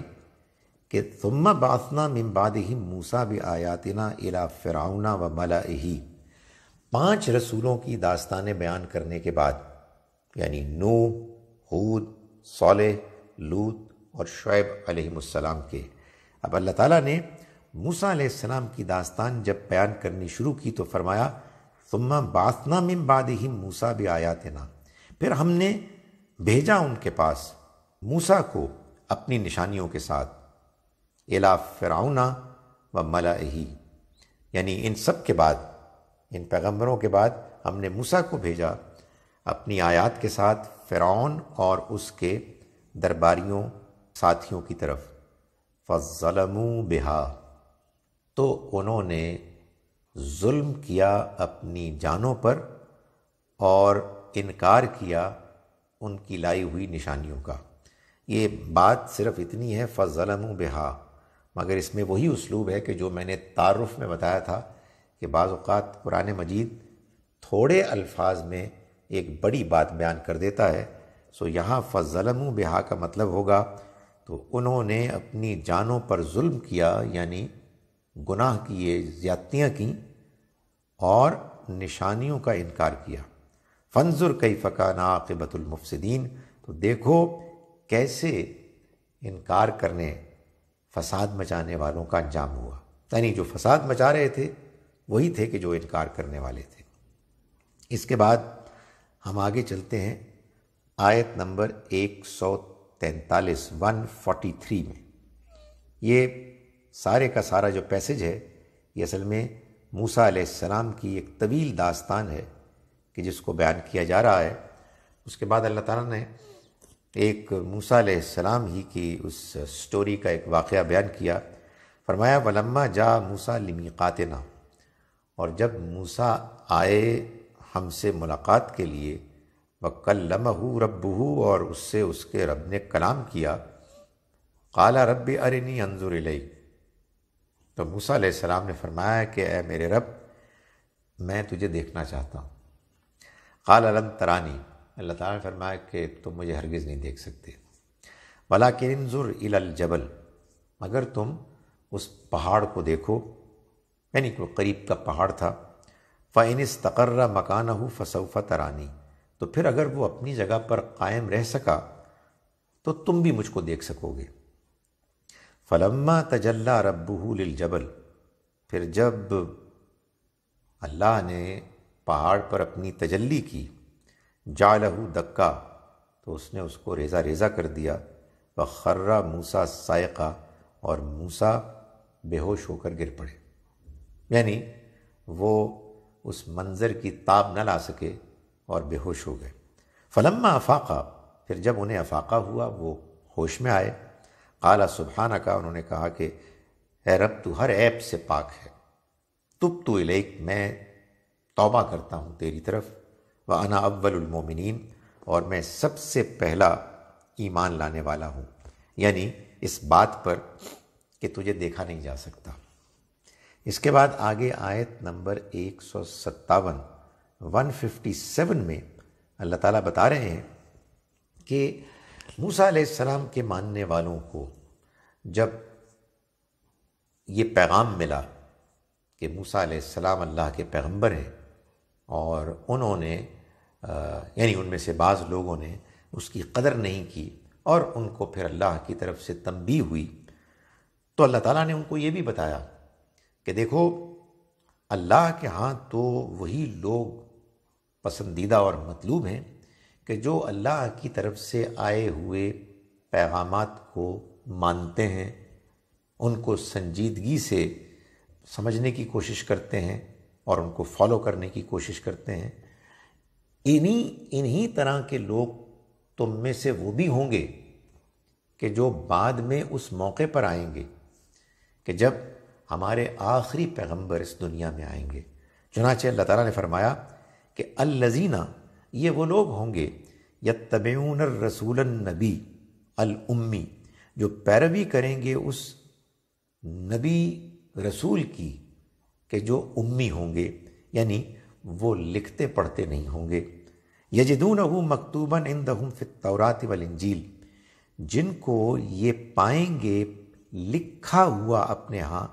Speaker 1: कि तुम बासना मिम्बाद ही मूसा भी आयातना इला फ़िराउना व मला ही पाँच रसूलों की दास्तान बयान करने के बाद यानी नू हूद सोले लूत और शुब अलैहिस्सलाम के अब अल्लाह ताला ने मूसा अलैहिस्सलाम की दास्तान जब बयान करनी शुरू की तो फरमाया तुम बासना मिम्बाद ही मूसा भी आयातना फिर हमने भेजा उनके पास मूसा को अपनी निशानियों के साथ एला फ़िरौना व मला ही यानी इन सब के बाद इन पैगंबरों के बाद हमने मूसा को भेजा अपनी आयात के साथ फ़िरौन और उसके दरबारियों साथियों की तरफ फ़लमू बिहा तो उन्होंने जुल्म किया अपनी जानों पर और इनकार किया उनकी लाई हुई निशानियों का ये बात सिर्फ इतनी है फ़लम बेहा मगर इसमें वही उसलूब है कि जो मैंने तारफ़ में बताया था कि बाज़ात कुरान मजीद थोड़े अल्फाज में एक बड़ी बात बयान कर देता है सो यहाँ फ़लम बेहा का मतलब होगा तो उन्होंने अपनी जानों पर जुल्म किया यानी गुनाह किए ज़्यादतियाँ की और निशानियों का इनकार किया फंजुर कई फ़कान आकबतुलमफसदीन तो देखो कैसे इनकार करने फसाद मचाने वालों का अंजाम हुआ यानी जो फसाद मचा रहे थे वही थे कि जो इनकार करने वाले थे इसके बाद हम आगे चलते हैं आयत नंबर एक सौ तैंतालीस वन फोर्टी थ्री में ये सारे का सारा जो पैसेज है ये असल में मूसा सलाम की एक तवील दास्तान है कि जिसको बयान किया जा रहा है उसके बाद अल्लाह ताला ने एक मूसा सलाम ही की उस स्टोरी का एक वाक़ बयान किया फरमाया वलम्मा जा मूसा कातना और जब मूसा आए हमसे मुलाकात के लिए रब हो और उससे उसके रब ने कलाम किया काला रब अरनी अंजुर तो मूसा सलाम ने फरमाया कि ए मेरे रब मैं तुझे देखना चाहता हूँ काल अलम तरानी अल्लाह ताला ने फरमाया कि तुम मुझे हरगिज़ नहीं देख सकते वला किरजुर जबल मगर तुम उस पहाड़ को देखो यानी कि करीब का पहाड़ था फ़ैन तकर्रा मकान हो फसौफ़ा तरानी तो फिर अगर वो अपनी जगह पर कायम रह सका तो तुम भी मुझको देख सकोगे फ़लम्मा तजल्ला रबूल जबल फिर जब अल्लाह ने पहाड़ पर अपनी तजल्ली की जा लहू दक्का तो उसने उसको रेजा रेजा कर दिया व खर्रा मूसा सायका और मूसा बेहोश होकर गिर पड़े यानी वो उस मंज़र की ताब न ला सके और बेहोश हो गए फलम्मा अफाका फिर जब उन्हें अफाका हुआ वो होश में आए काला सुबहाना का उन्होंने कहा कि ए रब तू हर ऐप से पाक है तुब तो इलेक मैं तौबा करता हूँ तेरी तरफ व अना अव्वलमोमिन और मैं सबसे पहला ईमान लाने वाला हूँ यानी इस बात पर कि तुझे देखा नहीं जा सकता इसके बाद आगे आयत नंबर एक सौ सत्तावन वन फिफ्टी सेवन में अल्लाह ताला बता रहे हैं कि मूसा सलाम के मानने वालों को जब ये पैगाम मिला कि मूसा सलाम अल्लाह के पैगंबर हैं और उन्होंने यानी उनमें से बाज़ लोगों ने उसकी कदर नहीं की और उनको फिर अल्लाह की तरफ से तंबी हुई तो अल्लाह ताला ने उनको ये भी बताया कि देखो अल्लाह के हाँ तो वही लोग पसंदीदा और मतलूब हैं कि जो अल्लाह की तरफ से आए हुए पैगाम को मानते हैं उनको संजीदगी से समझने की कोशिश करते हैं और उनको फॉलो करने की कोशिश करते हैं इन्हीं इन्हीं तरह के लोग तुम में से वो भी होंगे कि जो बाद में उस मौके पर आएंगे कि जब हमारे आखिरी पैगंबर इस दुनिया में आएंगे चुनाचे अल्लाह ताला ने फरमाया कि अल्लजीना ये वो लोग होंगे यत्तबून रसूल नबी अलम्मी जो पैरवी करेंगे उस नबी रसूल की कि जो उम्मी होंगे यानी वो लिखते पढ़ते नहीं होंगे यजदून अहू मकतूबन इन दहुम फितौरात वल इंजील जिनको ये पाएंगे लिखा हुआ अपने यहाँ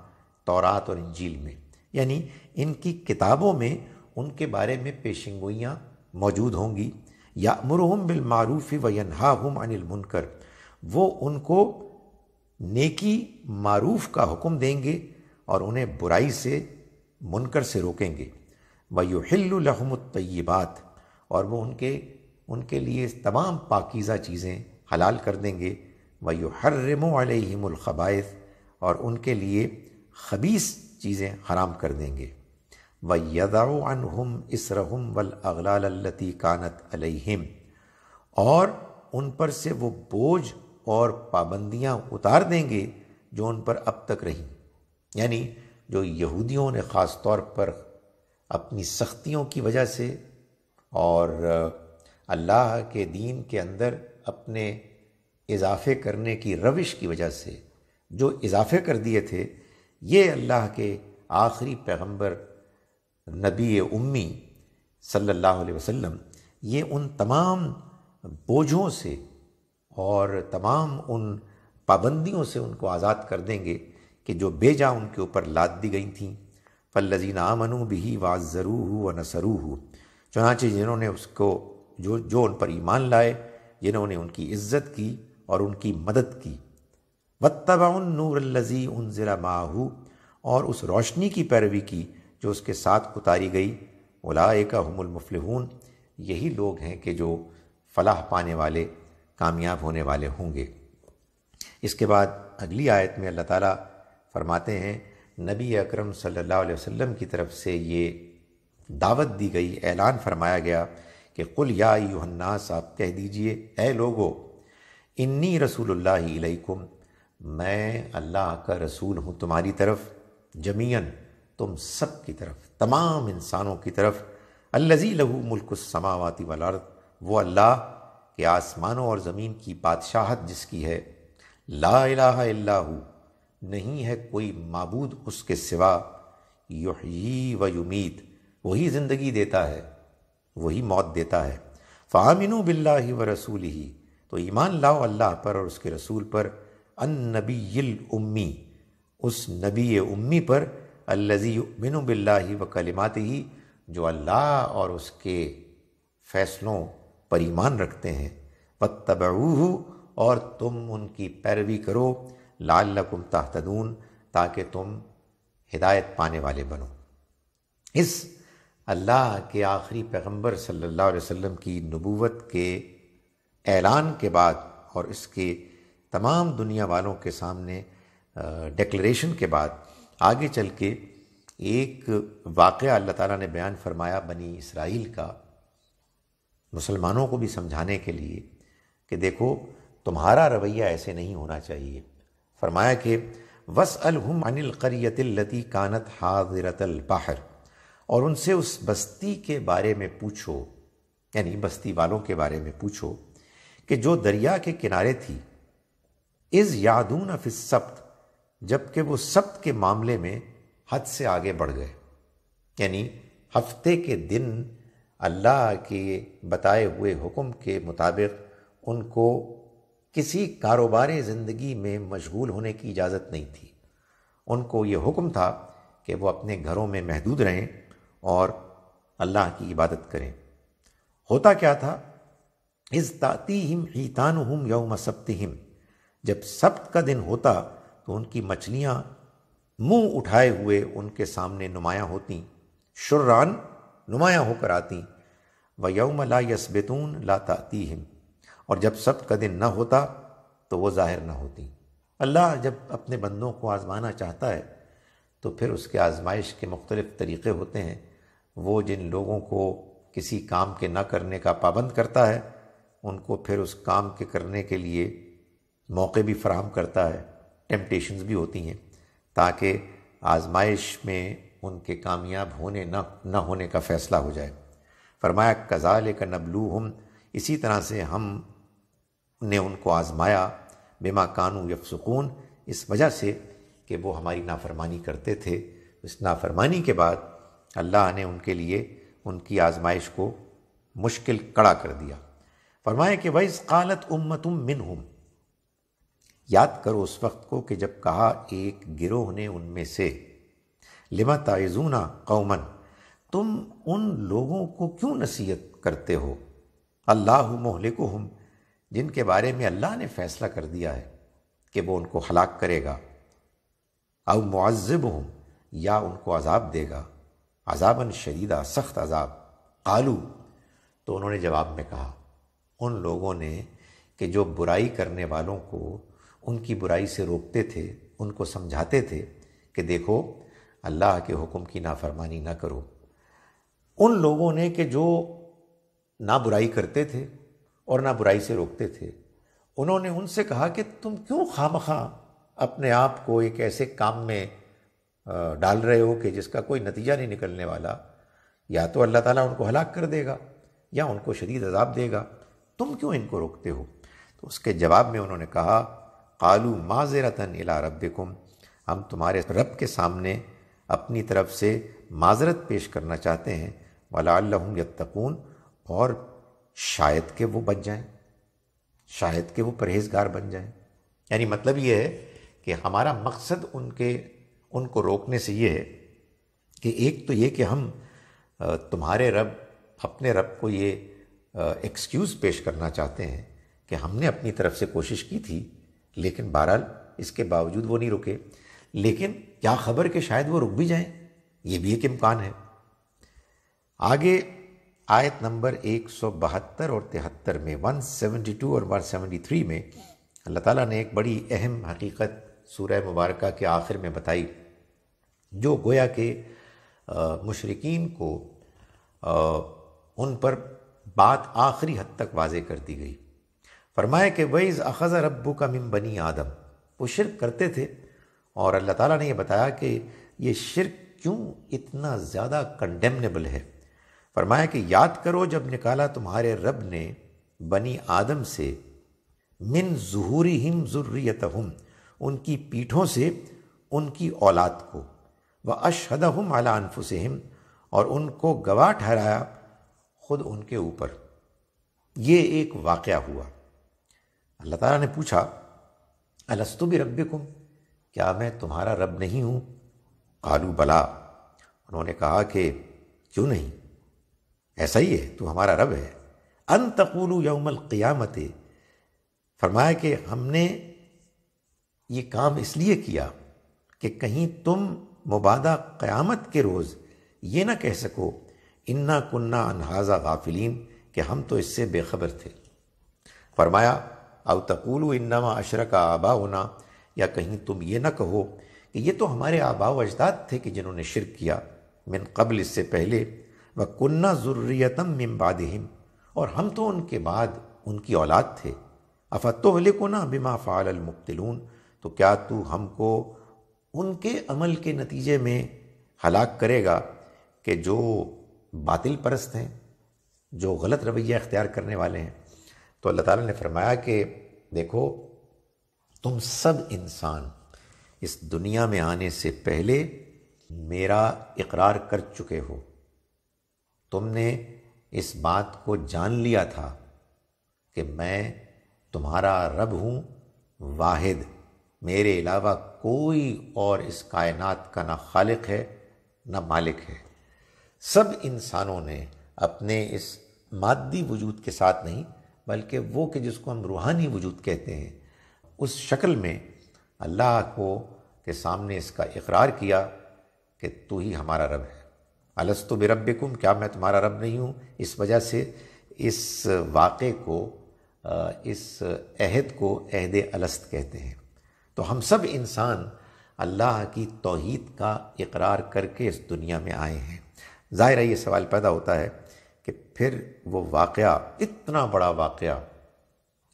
Speaker 1: तौरात और इंजील में यानी इनकी किताबों में उनके बारे में पेशेंगोइयाँ मौजूद होंगी या मरहम बिलमारूफ़ी व हम अनिल मुनकर वो उनको नेकी मारूफ का हुक्म देंगे और उन्हें बुराई से मुनकर से रोकेंगे वयुहिल्लहमतबात और वो उनके उनके लिए तमाम पाकिज़ा चीज़ें हलाल कर देंगे वयु हर्रमलखबाइस और उनके लिए खबीस चीज़ें हराम कर देंगे व यदाउनहम इसरहम वल अगलालती कानत अलहिम और उन पर से वो बोझ और पाबंदियाँ उतार देंगे जो उन पर अब तक रहीं यानी जो यहूदियों ने ख़ास तौर पर अपनी सख्तियों की वजह से और अल्लाह के दीन के अंदर अपने इजाफे करने की रविश की वजह से जो इजाफे कर दिए थे ये अल्लाह के आखिरी पैगंबर नबी उम्मी सल्लल्लाहु अलैहि वसल्लम ये उन तमाम बोझों से और तमाम उन पाबंदियों से उनको आज़ाद कर देंगे कि जो भेजा उनके ऊपर लाद दी गई थी फल लजी आमनु भी वाजरू व नसरू चुनाचे जिन्होंने उसको जो जो उन पर ईमान लाए जिन्होंने उनकी इज्जत की और उनकी मदद की वत्तबाउन नूर लजी उन ज़रा माहू और उस रोशनी की पैरवी की जो उसके साथ उतारी गई उलाए का हमल यही लोग हैं कि जो फलाह पाने वाले कामयाब होने वाले होंगे इसके बाद अगली आयत में अल्लाह ताला फरमाते हैं नबी अकरम सल्लल्लाहु अलैहि वसल्लम की तरफ से ये दावत दी गई ऐलान फरमाया गया कि कुल या युहन्नास आप कह दीजिए ए लोगो इन्नी रसूलुल्लाह मैं अल्लाह का रसूल हूँ तुम्हारी तरफ जमीयन तुम सब की तरफ तमाम इंसानों की तरफ अल्लजी लहू मुल्क समावाती वलारत वो अल्लाह के आसमानों और ज़मीन की बादशाहत जिसकी है ला इलाहा इल्लाहू नहीं है कोई मबूद उसके सिवा युही व युमीत वही ज़िंदगी देता है वही मौत देता है फ़ामिन बिल्ला व रसूल ही तो ईमान लाओ अल्लाह पर और उसके रसूल पर अन नबी उम्मी उस नबी उम्मी पर अल्लज़ी मिन बिल्ला व कलिमात ही जो अल्लाह और उसके फ़ैसलों पर ईमान रखते हैं व तबूह और तुम उनकी पैरवी करो लाल लकुम तहतदून ताकि तुम हिदायत पाने वाले बनो इस अल्लाह के आखिरी पैगम्बर सल्ला वसम की नबूवत के ऐलान के बाद और इसके तमाम दुनिया वालों के सामने डेक्लेशन के बाद आगे चल के एक वाक़ अल्लाह ताला ने बयान फरमाया बनी इसराइल का मुसलमानों को भी समझाने के लिए कि देखो तुम्हारा रवैया ऐसे नहीं होना चाहिए फरमाया कि वस अलहम अनिल करियतिल्लती कानत हाजरतल बाहर और उनसे उस बस्ती के बारे में पूछो यानी बस्ती वालों के बारे में पूछो कि जो दरिया के किनारे थी इज़ यादून फिस सप्त जबकि वो सप्त के मामले में हद से आगे बढ़ गए यानी हफ्ते के दिन अल्लाह के बताए हुए हुक्म के मुताबिक उनको किसी कारोबार ज़िंदगी में मशगूल होने की इजाज़त नहीं थी उनको ये हुक्म था कि वो अपने घरों में महदूद रहें और अल्लाह की इबादत करें होता क्या था इस ताती हिम ईतान हम यौम सप्त हिम जब सप्त का दिन होता तो उनकी मछलियाँ मुंह उठाए हुए उनके सामने नुमाया होती शुर्रान नुमाया होकर आती व यौम ला यसबतून ला ताती हिम और जब सब का दिन न होता तो वो ज़ाहिर न होती अल्लाह जब अपने बंदों को आज़माना चाहता है तो फिर उसके आज़माइश के मुख्तलिफ़ तरीक़े होते हैं वो जिन लोगों को किसी काम के ना करने का पाबंद करता है उनको फिर उस काम के करने के लिए मौके भी फराहम करता है टेम्पटेशन्स भी होती हैं ताकि आजमाइश में उनके कामयाब होने न न होने का फ़ैसला हो जाए फरमाया कज़ाल का नबलू हम इसी तरह से हम ने उनको आज़माया बेमा कानू यफसकून इस वजह से कि वो हमारी नाफरमानी करते थे इस नाफरमानी के बाद अल्लाह ने उनके लिए उनकी आजमाइश को मुश्किल कड़ा कर दिया फरमाया कि वही कालत उम्मतुम हम याद करो उस वक्त को कि जब कहा एक गिरोह ने उनमें से लिमा ताइजूना कौमन तुम उन लोगों को क्यों नसीहत करते हो अल्लाह हम जिनके बारे में अल्लाह ने फैसला कर दिया है कि वो उनको हलाक करेगा अब मुआज़ब हूँ या उनको अजाब देगा अजाबन शरीदा सख्त अजाब आलू तो उन्होंने जवाब में कहा उन लोगों ने कि जो बुराई करने वालों को उनकी बुराई से रोकते थे उनको समझाते थे कि देखो अल्लाह के हुक्म की नाफरमानी ना करो उन लोगों ने कि जो ना बुराई करते थे और ना बुराई से रोकते थे उन्होंने उनसे कहा कि तुम क्यों खाम खां अपने आप को एक ऐसे काम में डाल रहे हो कि जिसका कोई नतीजा नहीं निकलने वाला या तो अल्लाह ताला उनको हलाक कर देगा या उनको शदीद अजाब देगा तुम क्यों इनको रोकते हो तो उसके जवाब में उन्होंने कहा कालू माजरतन इला रब हम तुम्हारे रब के सामने अपनी तरफ से माजरत पेश करना चाहते हैं वाला यत्तकून और शायद के वो बच जाएं शायद के वो परहेजगार बन जाएं यानी मतलब ये है कि हमारा मकसद उनके उनको रोकने से ये है कि एक तो ये कि हम तुम्हारे रब अपने रब को ये एक्सक्यूज़ पेश करना चाहते हैं कि हमने अपनी तरफ से कोशिश की थी लेकिन बहरहाल इसके बावजूद वो नहीं रुके लेकिन क्या खबर कि शायद वो रुक भी जाएं ये भी एक इम्कान है आगे आयत नंबर बहत्तर और तिहत्तर में 172 और 173 में अल्लाह ताला ने एक बड़ी अहम हकीकत सूरह मुबारक के आखिर में बताई जो गोया के मशरकिन को आ, उन पर बात आखिरी हद तक वाजे कर दी गई फरमाया कि वईज़ अखज़ रब्बू का मिम बनी आदम वो शिरक करते थे और अल्लाह ताला ने यह बताया कि ये शिरक क्यों इतना ज़्यादा कंडेमनेबल है फरमाया कि याद करो जब निकाला तुम्हारे रब ने बनी आदम से मिन जहूरी हिम ज़ुर्रियत हम उनकी पीठों से उनकी औलाद को व अशहद हम अला अनफुसम और उनको गवाह ठहराया खुद उनके ऊपर ये एक वाक़ हुआ अल्लाह ताला ने पूछा अलस्तु भी रब्बिकुम क्या मैं तुम्हारा रब नहीं हूँ कालू बला उन्होंने कहा कि क्यों नहीं ऐसा ही है तो हमारा रब है अंतकूलू यमल क़्यामत क़ियामत फरमाया कि हमने ये काम इसलिए किया कि कहीं तुम मुबादा क़्यामत के रोज़ ये ना कह सको इन्ना कुन्ना अनहाजा गाफिलीन कि हम तो इससे बेखबर थे फरमाया अब तकुलू इन्नामा अशरक आबा होना या कहीं तुम ये ना कहो कि ये तो हमारे आबा अजदाद थे कि जिन्होंने शिरक किया मिन कबल इससे पहले व कुन्ना ज़ुर्रियतम मिम्बादहिम और हम तो उनके बाद उनकी औलाद थे ना बिमा फ़ाल मुबतलून तो क्या तू हमको उनके अमल के नतीजे में हलाक करेगा कि जो बातिल परस्त हैं जो गलत रवैया अख्तियार करने वाले हैं तो अल्लाह ताला ने फरमाया कि देखो तुम सब इंसान इस दुनिया में आने से पहले मेरा इकरार कर चुके हो तुमने इस बात को जान लिया था कि मैं तुम्हारा रब हूँ वाहिद मेरे अलावा कोई और इस कायनात का ना खालिक है ना मालिक है सब इंसानों ने अपने इस मादी वजूद के साथ नहीं बल्कि वो कि जिसको हम रूहानी वजूद कहते हैं उस शक्ल में अल्लाह को के सामने इसका इकरार किया कि तू ही हमारा रब है तो बिरब्बिकुम क्या मैं तुम्हारा रब नहीं हूँ इस वजह से इस वाक़े को इस अहद को अहद अलस्त कहते हैं तो हम सब इंसान अल्लाह की तोहद का इकरार करके इस दुनिया में आए हैं ज़ाहिर है ये सवाल पैदा होता है कि फिर वो वाक़ इतना बड़ा वाक़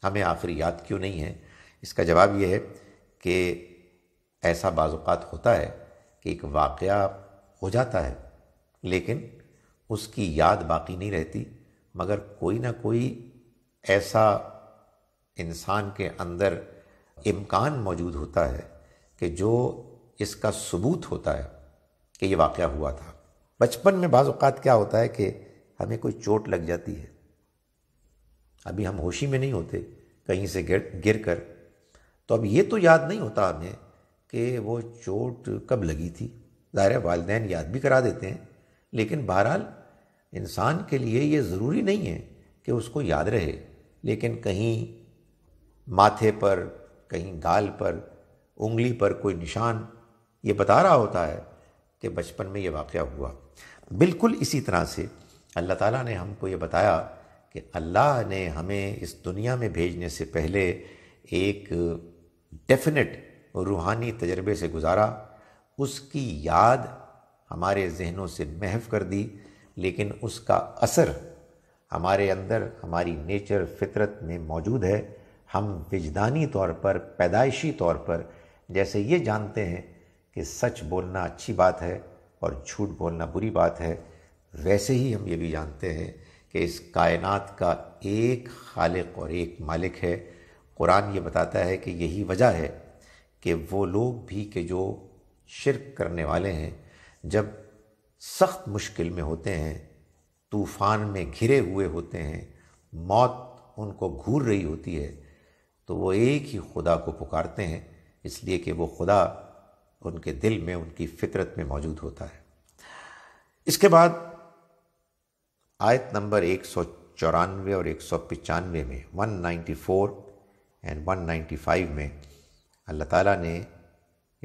Speaker 1: हमें आखिर याद क्यों नहीं है इसका जवाब ये है कि ऐसा बाज़ात होता है कि एक वाक़ हो जाता है लेकिन उसकी याद बाकी नहीं रहती मगर कोई ना कोई ऐसा इंसान के अंदर इम्कान मौजूद होता है कि जो इसका सबूत होता है कि ये वाक़ हुआ था बचपन में बाज़ात क्या होता है कि हमें कोई चोट लग जाती है अभी हम होशी में नहीं होते कहीं से गिर गिर कर तो अब ये तो याद नहीं होता हमें कि वो चोट कब लगी थी ज़ाहिर वालदेन याद भी करा देते हैं लेकिन बहरहाल इंसान के लिए ये ज़रूरी नहीं है कि उसको याद रहे लेकिन कहीं माथे पर कहीं गाल पर उंगली पर कोई निशान ये बता रहा होता है कि बचपन में ये वाक़ हुआ बिल्कुल इसी तरह से अल्लाह ताला ने हमको ये बताया कि अल्लाह ने हमें इस दुनिया में भेजने से पहले एक डेफिनेट रूहानी तजर्बे से गुज़ारा उसकी याद हमारे जहनों से महव कर दी लेकिन उसका असर हमारे अंदर हमारी नेचर फितरत में मौजूद है हम विजदानी तौर पर पैदाइशी तौर पर जैसे ये जानते हैं कि सच बोलना अच्छी बात है और झूठ बोलना बुरी बात है वैसे ही हम ये भी जानते हैं कि इस कायनात का एक खालिक और एक मालिक है कुरान ये बताता है कि यही वजह है कि वो लोग भी के जो शिरक करने वाले हैं जब सख्त मुश्किल में होते हैं तूफ़ान में घिरे हुए होते हैं मौत उनको घूर रही होती है तो वो एक ही खुदा को पुकारते हैं इसलिए कि वो खुदा उनके दिल में उनकी फितरत में मौजूद होता है इसके बाद आयत नंबर एक सौ चौरानवे और एक सौ पचानवे में one ninety four and one ninety five में अल्लाह ताला ने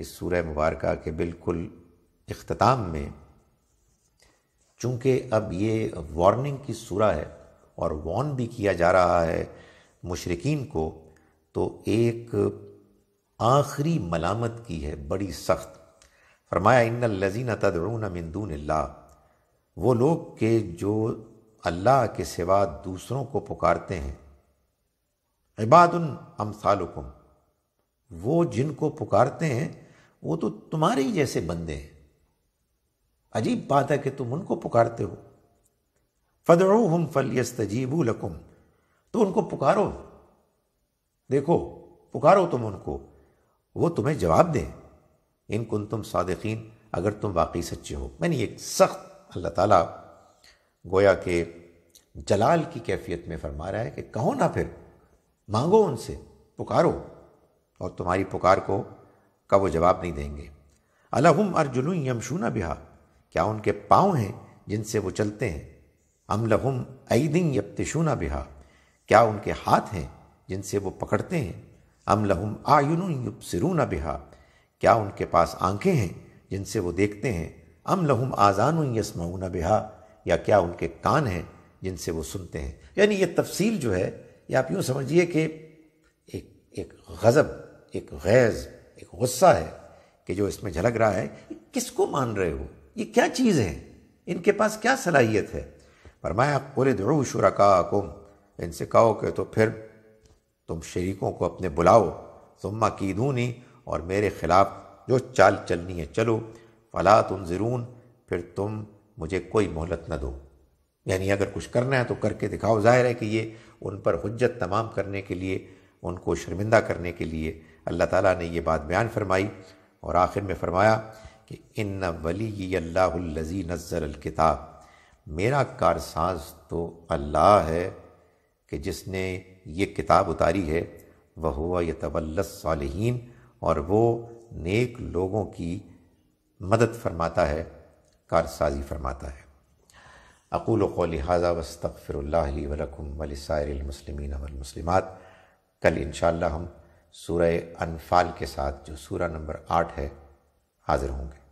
Speaker 1: इस सूर्य मुबारक के बिल्कुल इख्ताम में चूँकि अब ये वार्निंग की सूरह है और वॉर्न भी किया जा रहा है मुशरकिन को तो एक आखिरी मलामत की है बड़ी सख्त फरमाया इन लजीन तदरून मंदून ला वो लोग के जो अल्लाह के सिवा दूसरों को पुकारते हैं इबाद उन इबादन अमसालकुम वो जिनको पुकारते हैं वो तो तुम्हारे ही जैसे बंदे हैं अजीब बात है कि तुम उनको पुकारते हो फदड़ो हम फलियस तजीबू लकुम तो उनको पुकारो देखो पुकारो तुम उनको वो तुम्हें जवाब दें इन कुन तुम सादकिन अगर तुम वाकई सच्चे हो मैंने एक सख्त अल्लाह ताला गोया के जलाल की कैफियत में फरमा रहा है कि कहो ना फिर मांगो उनसे पुकारो और तुम्हारी पुकार को का वो जवाब नहीं देंगे अलहम यमशू ना बिहा क्या उनके पाँव हैं जिनसे वो चलते हैं अम लहुम ऐदिन यबतशूना बिहा क्या उनके हाथ हैं जिनसे वो पकड़ते हैं अम लहुम आयुन युबसरूना बिहा क्या उनके पास आंखें हैं जिनसे वो देखते हैं अम लहुम आज़ान यसमाऊना बिहा या क्या उनके कान हैं जिनसे वो सुनते हैं यानी ये तफसील जो है ये आप यूँ समझिए कि एक एक गज़ब एक गैज़ एक गुस्सा है कि जो इसमें झलक रहा है किसको मान रहे हो ये क्या चीज़ है इनके पास क्या सलाहियत है फरमाया कुल दड़ू शुरका कुम इनसे कहो कि तो फिर तुम शरीकों को अपने बुलाओ तुम की दूनी और मेरे ख़िलाफ़ जो चाल चलनी है चलो फला तुम ज़रून फिर तुम मुझे कोई मोहलत न दो यानी अगर कुछ करना है तो करके दिखाओ जाहिर है कि ये उन पर हजत तमाम करने के लिए उनको शर्मिंदा करने के लिए अल्लाह ताला ने ये बात बयान फरमाई और आखिर में फरमाया कि इन वली अल्लाजी नज़र अलकिताब मेरा कारसाज तो अल्लाह है कि जिसने ये किताब उतारी है वह हुआ ये तवल्लसालहीन और वो नेक लोगों की मदद फरमाता है कारसाजी फरमाता है अकूल लिहाजा हाजा वस्तफ़िर वलकम वलसायरमसलमिन वमसलिमत कल इन हम सूर्य अनफाल के साथ जो सूरा नंबर आठ है हाजिर होंगे